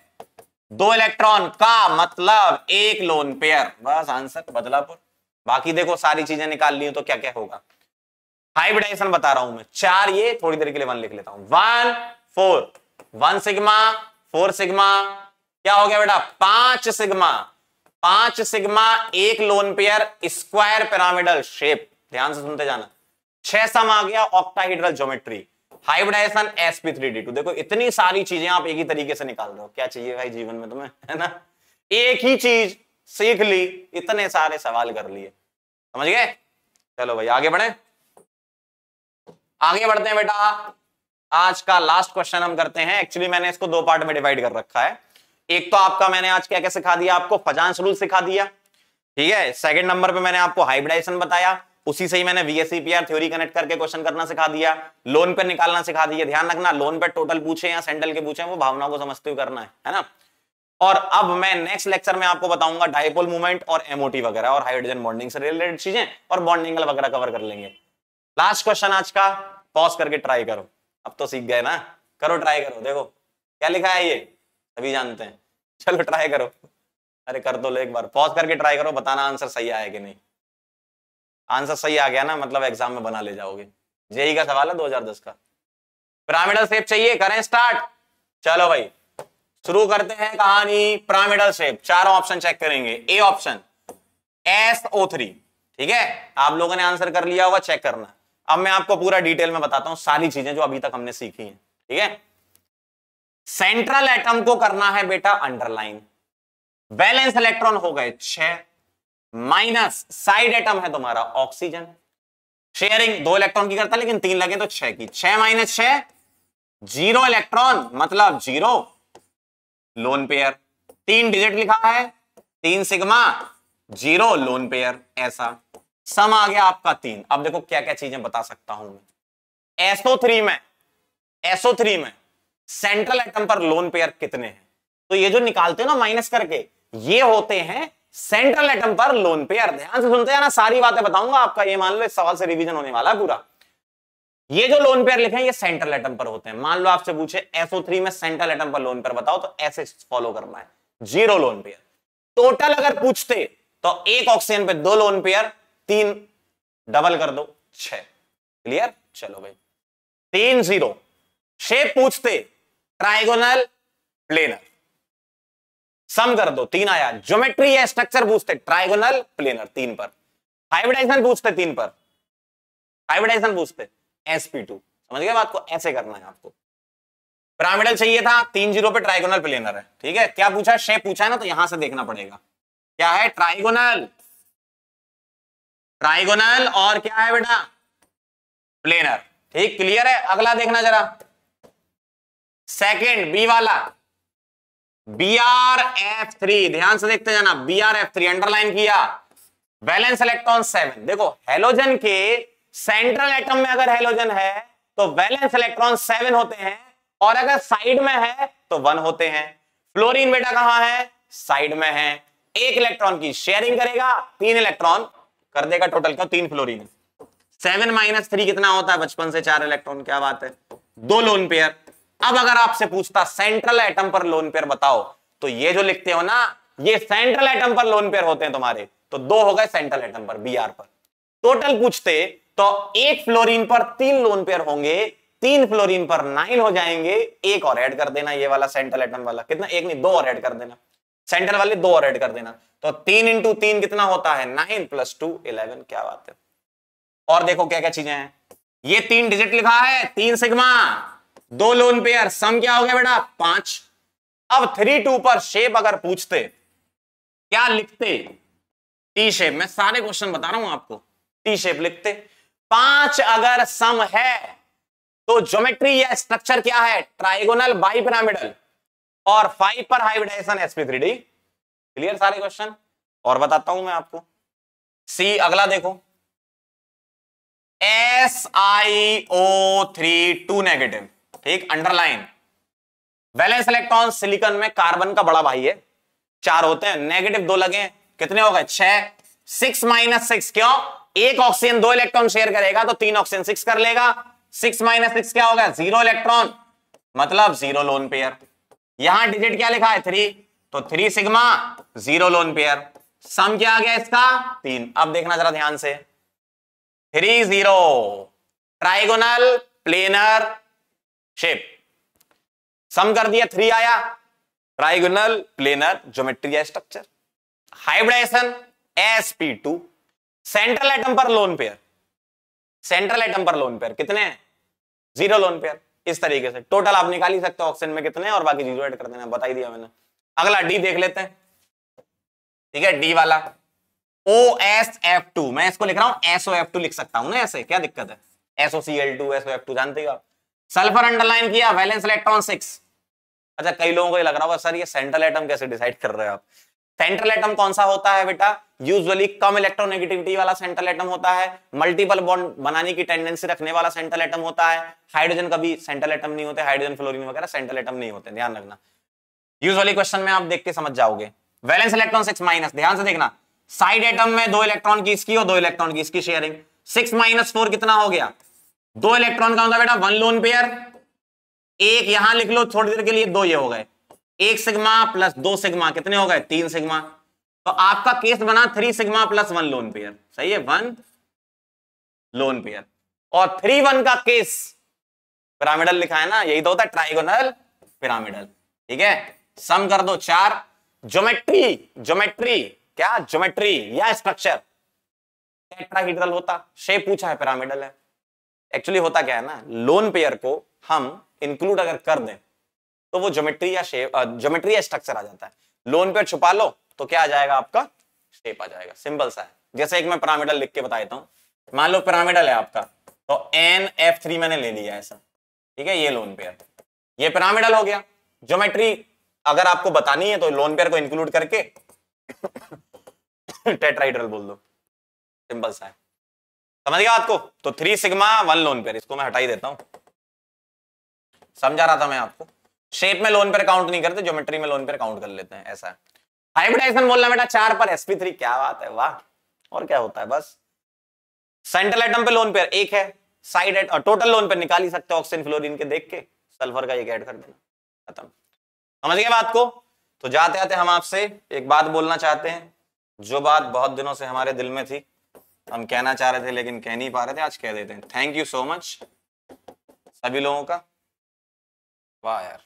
दो इलेक्ट्रॉन का मतलब एक लोन पेयर बस आंसर बदलापुर बाकी देखो सारी चीजें निकाल ली तो क्या क्या होगा हाइब्रिडाइजेशन बता रहा हूं मैं चार ये थोड़ी देर के लिए वन लिख लेता हूं one four one sigma four sigma क्या हो गया बेटा पांच सिग्मा पांच सिग्मा एक lone pair square pyramidal shape ध्यान से सुनते जाना छह सम आ गया ऑक्टाहीड्रल ज्योमेट्री हाइब्रिडाइजेशन sp3d2 देखो इतनी सारी चीजें आप एक ही तरीके से निकाल रहे हो क्या चाहिए भाई जीवन में तुम्हें है ना एक ही चीज सीख ली इतने सारे सवाल कर लिए समझ गए चलो भाई आगे बढ़े आगे बढ़ते हैं बेटा आज का लास्ट क्वेश्चन हम करते हैं एक्चुअली मैंने इसको दो पार्ट में डिवाइड कर रखा है एक तो आपका मैंने आज क्या क्या सिखा दिया आपको फजांस रूल सिखा दिया ठीक है सेकंड नंबर पे मैंने आपको हाइब्रिडाइजेशन बताया उसी से ही मैंने वीएससीपीआर थ्योरी कनेक्ट करके क्वेश्चन करना सिखा दिया लोन पर निकालना सिखा दिया ध्यान रखना लोन पर टोटल पूछे या सेंडल के पूछे वो भावना को समझते हुए करना है है ना और अब मैं नेक्स्ट लेक्चर में आपको बताऊंगा डायपोल मूवमेंट और एमओटी वगैरह और हाइड्रोजन बॉन्डिंग से रिलेटेड चीजें और बॉन्डिंग वगैरह कवर कर लेंगे लास्ट क्वेश्चन आज का पॉज करके ट्राई करो अब तो सीख गए ना करो ट्राई करो देखो क्या लिखा है ये सभी जानते हैं चलो ट्राई करो अरे कर दो तो एक बार पॉज करके ट्राई करो बताना आंसर सही आया कि नहीं आंसर सही आ गया ना मतलब एग्जाम में बना ले जाओगे जेई का सवाल है 2010 का पिरामिडल शेप चाहिए करें स्टार्ट चलो भाई शुरू करते हैं कहानी पिरामिडल शेप चार ऑप्शन चेक करेंगे A option S O three ठीक है आप लोगों ने आंसर कर लिया होगा चेक करना अब मैं आपको पूरा डिटेल में बताता हूं सारी चीजें जो अभी तक हमने सीखी है ठीक है सेंट्रल एटम को करना है बेटा अंडरलाइन बैलेंस इलेक्ट्रॉन हो गए छह माइनस साइड एटम है तुम्हारा ऑक्सीजन शेयरिंग दो इलेक्ट्रॉन की करता है लेकिन तीन लगे तो छह की छह माइनस छह जीरो इलेक्ट्रॉन मतलब जीरो लोन पेयर तीन डिजिट लिखा है तीन सिग्मा जीरो लोन पेयर ऐसा सम आ गया आपका तीन अब देखो क्या क्या चीजें बता सकता हूं मैं एसओ थ्री में एसओ थ्री में सेंट्रल एटम पर लोन पेयर कितने हैं तो ये जो निकालते हो ना माइनस करके ये होते हैं सेंट्रल एटम पर लोन पेयर ध्यान से सुनते जाना सारी बातें बताऊंगा आपका ये मान लो इस सवाल से रिवीजन होने वाला पूरा ये जो लोन पेयर लिखे हैं ये सेंट्रल एटम पर होते हैं मान लो आपसे पूछे SO3 में सेंट्रल एटम पर लोन पेयर बताओ तो ऐसे फॉलो करना है जीरो लोन पेयर टोटल अगर पूछते तो एक ऑक्सीजन पे दो लोन पेयर तीन डबल कर दो छ क्लियर चलो भाई तीन जीरो शेप पूछते ट्राइगोनल प्लेनर सम कर दो तीन आया ज्योमेट्री या स्ट्रक्चर पूछते ट्राइगोनल प्लेनर तीन पर हाइब्रिडाइजेशन पूछते तीन पर हाइब्रिडाइजेशन पूछते एसपी टू समझ गए बात को ऐसे करना है आपको पिरामिडल चाहिए था तीन जीरो पे ट्राइगोनल प्लेनर है ठीक है क्या पूछा शेप पूछा है ना तो यहां से देखना पड़ेगा क्या है ट्राइगोनल ट्राइगोनल और क्या है बेटा प्लेनर ठीक क्लियर है अगला देखना जरा सेकेंड बी वाला बी आर एफ थ्री ध्यान से देखते जाना B R F three underline किया वैलेंस इलेक्ट्रॉन सेवन देखो हेलोजन के सेंट्रल एटम में अगर हेलोजन है तो वैलेंस इलेक्ट्रॉन सेवन होते हैं और अगर साइड में है तो वन होते हैं फ्लोरीन बेटा कहां है साइड में है एक इलेक्ट्रॉन की शेयरिंग करेगा तीन इलेक्ट्रॉन कर देगा टोटल क्यों तीन फ्लोरीन सेवन माइनस थ्री कितना होता है बचपन से चार इलेक्ट्रॉन क्या बात है दो लोन पेयर अब अगर आपसे पूछता सेंट्रल एटम पर लोन पेयर बताओ तो ये जो लिखते हो ना ये सेंट्रल एटम पर लोन पेयर होते हैं तुम्हारे तो दो हो गए सेंट्रल एटम पर बी पर टोटल पूछते तो एक फ्लोरीन पर तीन लोन पेयर होंगे तीन फ्लोरीन पर नाइन हो जाएंगे एक और ऐड कर देना ये वाला सेंट्रल एटम वाला कितना एक नहीं दो और ऐड कर देना सेंट्रल वाले दो और ऐड कर देना तो तीन इंटू तीन कितना होता है नाइन प्लस टू इलेवन क्या बात है और देखो क्या क्या चीजें हैं ये तीन डिजिट लिखा है तीन सिग्मा दो लोन पेयर सम क्या हो गया बेटा पांच अब थ्री टू पर शेप अगर पूछते क्या लिखते टी शेप मैं सारे क्वेश्चन बता रहा हूं आपको टी शेप लिखते पांच अगर सम है तो ज्योमेट्री या स्ट्रक्चर क्या है ट्राइगोनल बाइपिरामिडल और फाइव पर hybridization SP three D clear सारे क्वेश्चन और बताता हूं मैं आपको सी अगला देखो S I O three two negative ठीक अंडरलाइन वैलेंस इलेक्ट्रॉन सिलिकॉन में कार्बन का बड़ा भाई है चार होते हैं नेगेटिव दो लगे कितने हो गए छह सिक्स माइनस सिक्स क्यों एक ऑक्सीजन दो इलेक्ट्रॉन शेयर करेगा तो तीन ऑक्सीजन सिक्स कर लेगा सिक्स माइनस सिक्स क्या होगा जीरो इलेक्ट्रॉन मतलब जीरो लोन पेयर यहां डिजिट क्या लिखा है थ्री तो three sigma zero lone pair sum क्या आ गया इसका तीन अब देखना जरा ध्यान से three zero trigonal planar shape sum कर दिया थ्री आया ट्राइगोनल प्लेनर ज्योमेट्री या structure hybridization P two central atom पर लोन पेयर सेंट्रल एटम पर लोन पेयर कितने हैं जीरो लोन पेयर इस तरीके से टोटल आप निकाल ही सकते हो ऑक्सीजन में कितने और बाकी जीरो ऐड कर देना बताई दिया मैंने अगला डी देख लेते हैं ठीक है डी वाला ओ एस एफ टू मैं इसको लिख रहा हूं एसओ एफ टू लिख सकता हूं ना ऐसे क्या दिक्कत है L two SO F two जानते हो आप सल्फर अंडरलाइन किया वैलेंस इलेक्ट्रॉन सिक्स अच्छा कई लोगों को ये लग रहा होगा सर ये सेंट्रल एटम कैसे डिसाइड कर रहे हो आप सेंट्रल एटम कौन सा होता है बेटा यूजुअली कम इलेक्ट्रोनेगेटिविटी वाला सेंट्रल एटम होता है मल्टीपल बॉन्ड बनाने की टेंडेंसी रखने वाला सेंट्रल एटम होता है हाइड्रोजन कभी सेंट्रल एटम नहीं होते हाइड्रोजन फ्लोरीन वगैरह सेंट्रल एटम नहीं होते ध्यान रखना यूजुअली क्वेश्चन में आप देख के समझ जाओगे वैलेंस इलेक्ट्रॉन सिक्स माइनस ध्यान से देखना साइड एटम में दो इलेक्ट्रॉन की इसकी और दो इलेक्ट्रॉन की इसकी शेयरिंग सिक्स माइनस फोर कितना हो गया दो इलेक्ट्रॉन का होता बेटा वन लोन पेयर एक यहां लिख लो थोड़ी देर के लिए दो ये हो गए एक सिग्मा प्लस दो सिग्मा कितने हो गए तीन सिग्मा तो आपका केस बना three sigma plus one lone pair सही है वन लोन पेयर और थ्री वन का केस पिरामिडल लिखा है ना यही तो होता है ट्राइगोनल पिरामिडल ठीक है सम कर दो चार ज्योमेट्री ज्योमेट्री क्या ज्योमेट्री या स्ट्रक्चर टेट्राहीड्रल होता शेप पूछा है पिरामिडल है एक्चुअली होता क्या है ना लोन पेयर को हम इंक्लूड अगर कर दें तो वो ज्योमेट्री या शेप ज्योमेट्री या स्ट्रक्चर आ जाता है लोन पेयर छुपा लो तो क्या आ जाएगा आपका शेप आ जाएगा सिंपल सा है जैसे एक मैं पिरामिडल लिख के बता देता हूँ मान लो पिरामिडल है आपका तो एन एफ थ्री मैंने ले लिया ऐसा ठीक है ये लोन पेयर ये पिरामिडल हो गया ज्योमेट्री अगर आपको बतानी है तो लोन पेयर को इंक्लूड करके टेट्राइड्रल बोल दो सिंपल सा है समझ गया आपको तो three sigma one lone pair इसको मैं हटाई देता हूं समझा रहा था मैं आपको शेप में लोन पेयर काउंट नहीं करते ज्योमेट्री में लोन पेयर काउंट कर लेते हैं ऐसा हाइब्रिडाइजेशन बोलना बेटा चार पर एसपी थ्री क्या बात है वाह और क्या होता है बस सेंट्रल एटम पे लोन पेयर एक है side at total lone pair निकाल ही सकते हो ऑक्सीजन फ्लोरीन के देख के सल्फर का एक ऐड कर देना खत्म समझ गया बात को तो जाते आते हम आपसे एक बात बोलना चाहते हैं जो बात बहुत दिनों से हमारे दिल में थी हम कहना चाह रहे थे लेकिन कह नहीं पा रहे थे आज कह देते हैं थैंक यू सो मच सभी लोगों का वाह यार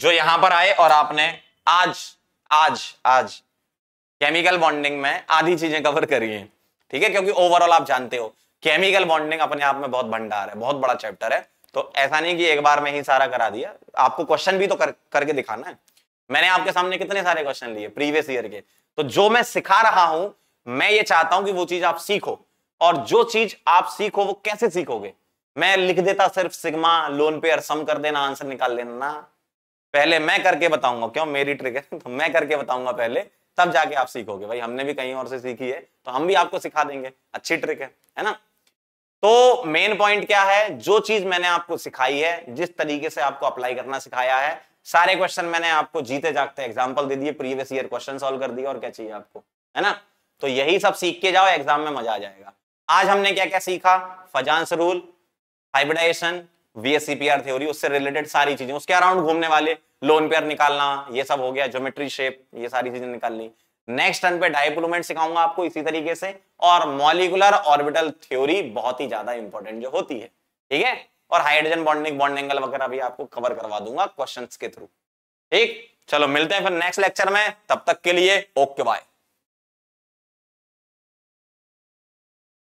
जो यहां पर आए और आपने आज आज आज केमिकल बॉन्डिंग में आधी चीजें कवर करी हैं ठीक है क्योंकि ओवरऑल आप जानते हो केमिकल बॉन्डिंग अपने आप में बहुत भंडार है बहुत बड़ा चैप्टर है तो ऐसा नहीं कि एक बार में ही सारा करा दिया आपको क्वेश्चन भी तो कर, करके दिखाना है मैंने आपके सामने कितने सारे क्वेश्चन लिए प्रीवियस ईयर के तो जो मैं सिखा रहा हूं मैं ये चाहता हूं कि वो चीज आप सीखो और जो चीज आप सीखो वो कैसे सीखोगे मैं लिख देता सिर्फ सिग्मा लोन पेयर सम कर देना आंसर निकाल लेना ना पहले मैं करके बताऊंगा क्यों मेरी ट्रिक है तो मैं करके बताऊंगा पहले तब जाके आप सीखोगे भाई हमने भी कहीं और से सीखी है तो हम भी आपको सिखा देंगे अच्छी ट्रिक है है ना तो मेन पॉइंट क्या है जो चीज मैंने आपको सिखाई है जिस तरीके से आपको अप्लाई करना सिखाया है सारे क्वेश्चन मैंने आपको जीते जागते एग्जाम्पल दे दिए प्रीवियस ईयर क्वेश्चन सोल्व कर दिए और क्या चाहिए आपको है ना तो यही सब सीख के जाओ एग्जाम में मजा आ जाएगा आज हमने क्या क्या सीखा Fajans rule hybridization VSEPR theory उससे रिलेटेड सारी चीजें उसके अराउंड घूमने वाले लोन पेयर निकालना ये सब हो गया ज्योमेट्री शेप ये सारी चीजें निकालनी नेक्स्ट टर्न पे डाइप्लोमेंट सिखाऊंगा आपको इसी तरीके से और मॉलिकुलर ऑर्बिटल थ्योरी बहुत ही ज्यादा इंपॉर्टेंट जो होती है ठीक है और हाइड्रोजन बॉन्डिंग बॉन्ड एंगल वगैरह भी आपको कवर करवा दूंगा क्वेश्चंस के थ्रू ठीक चलो मिलते हैं फिर नेक्स्ट लेक्चर में तब तक के लिए ओके बाय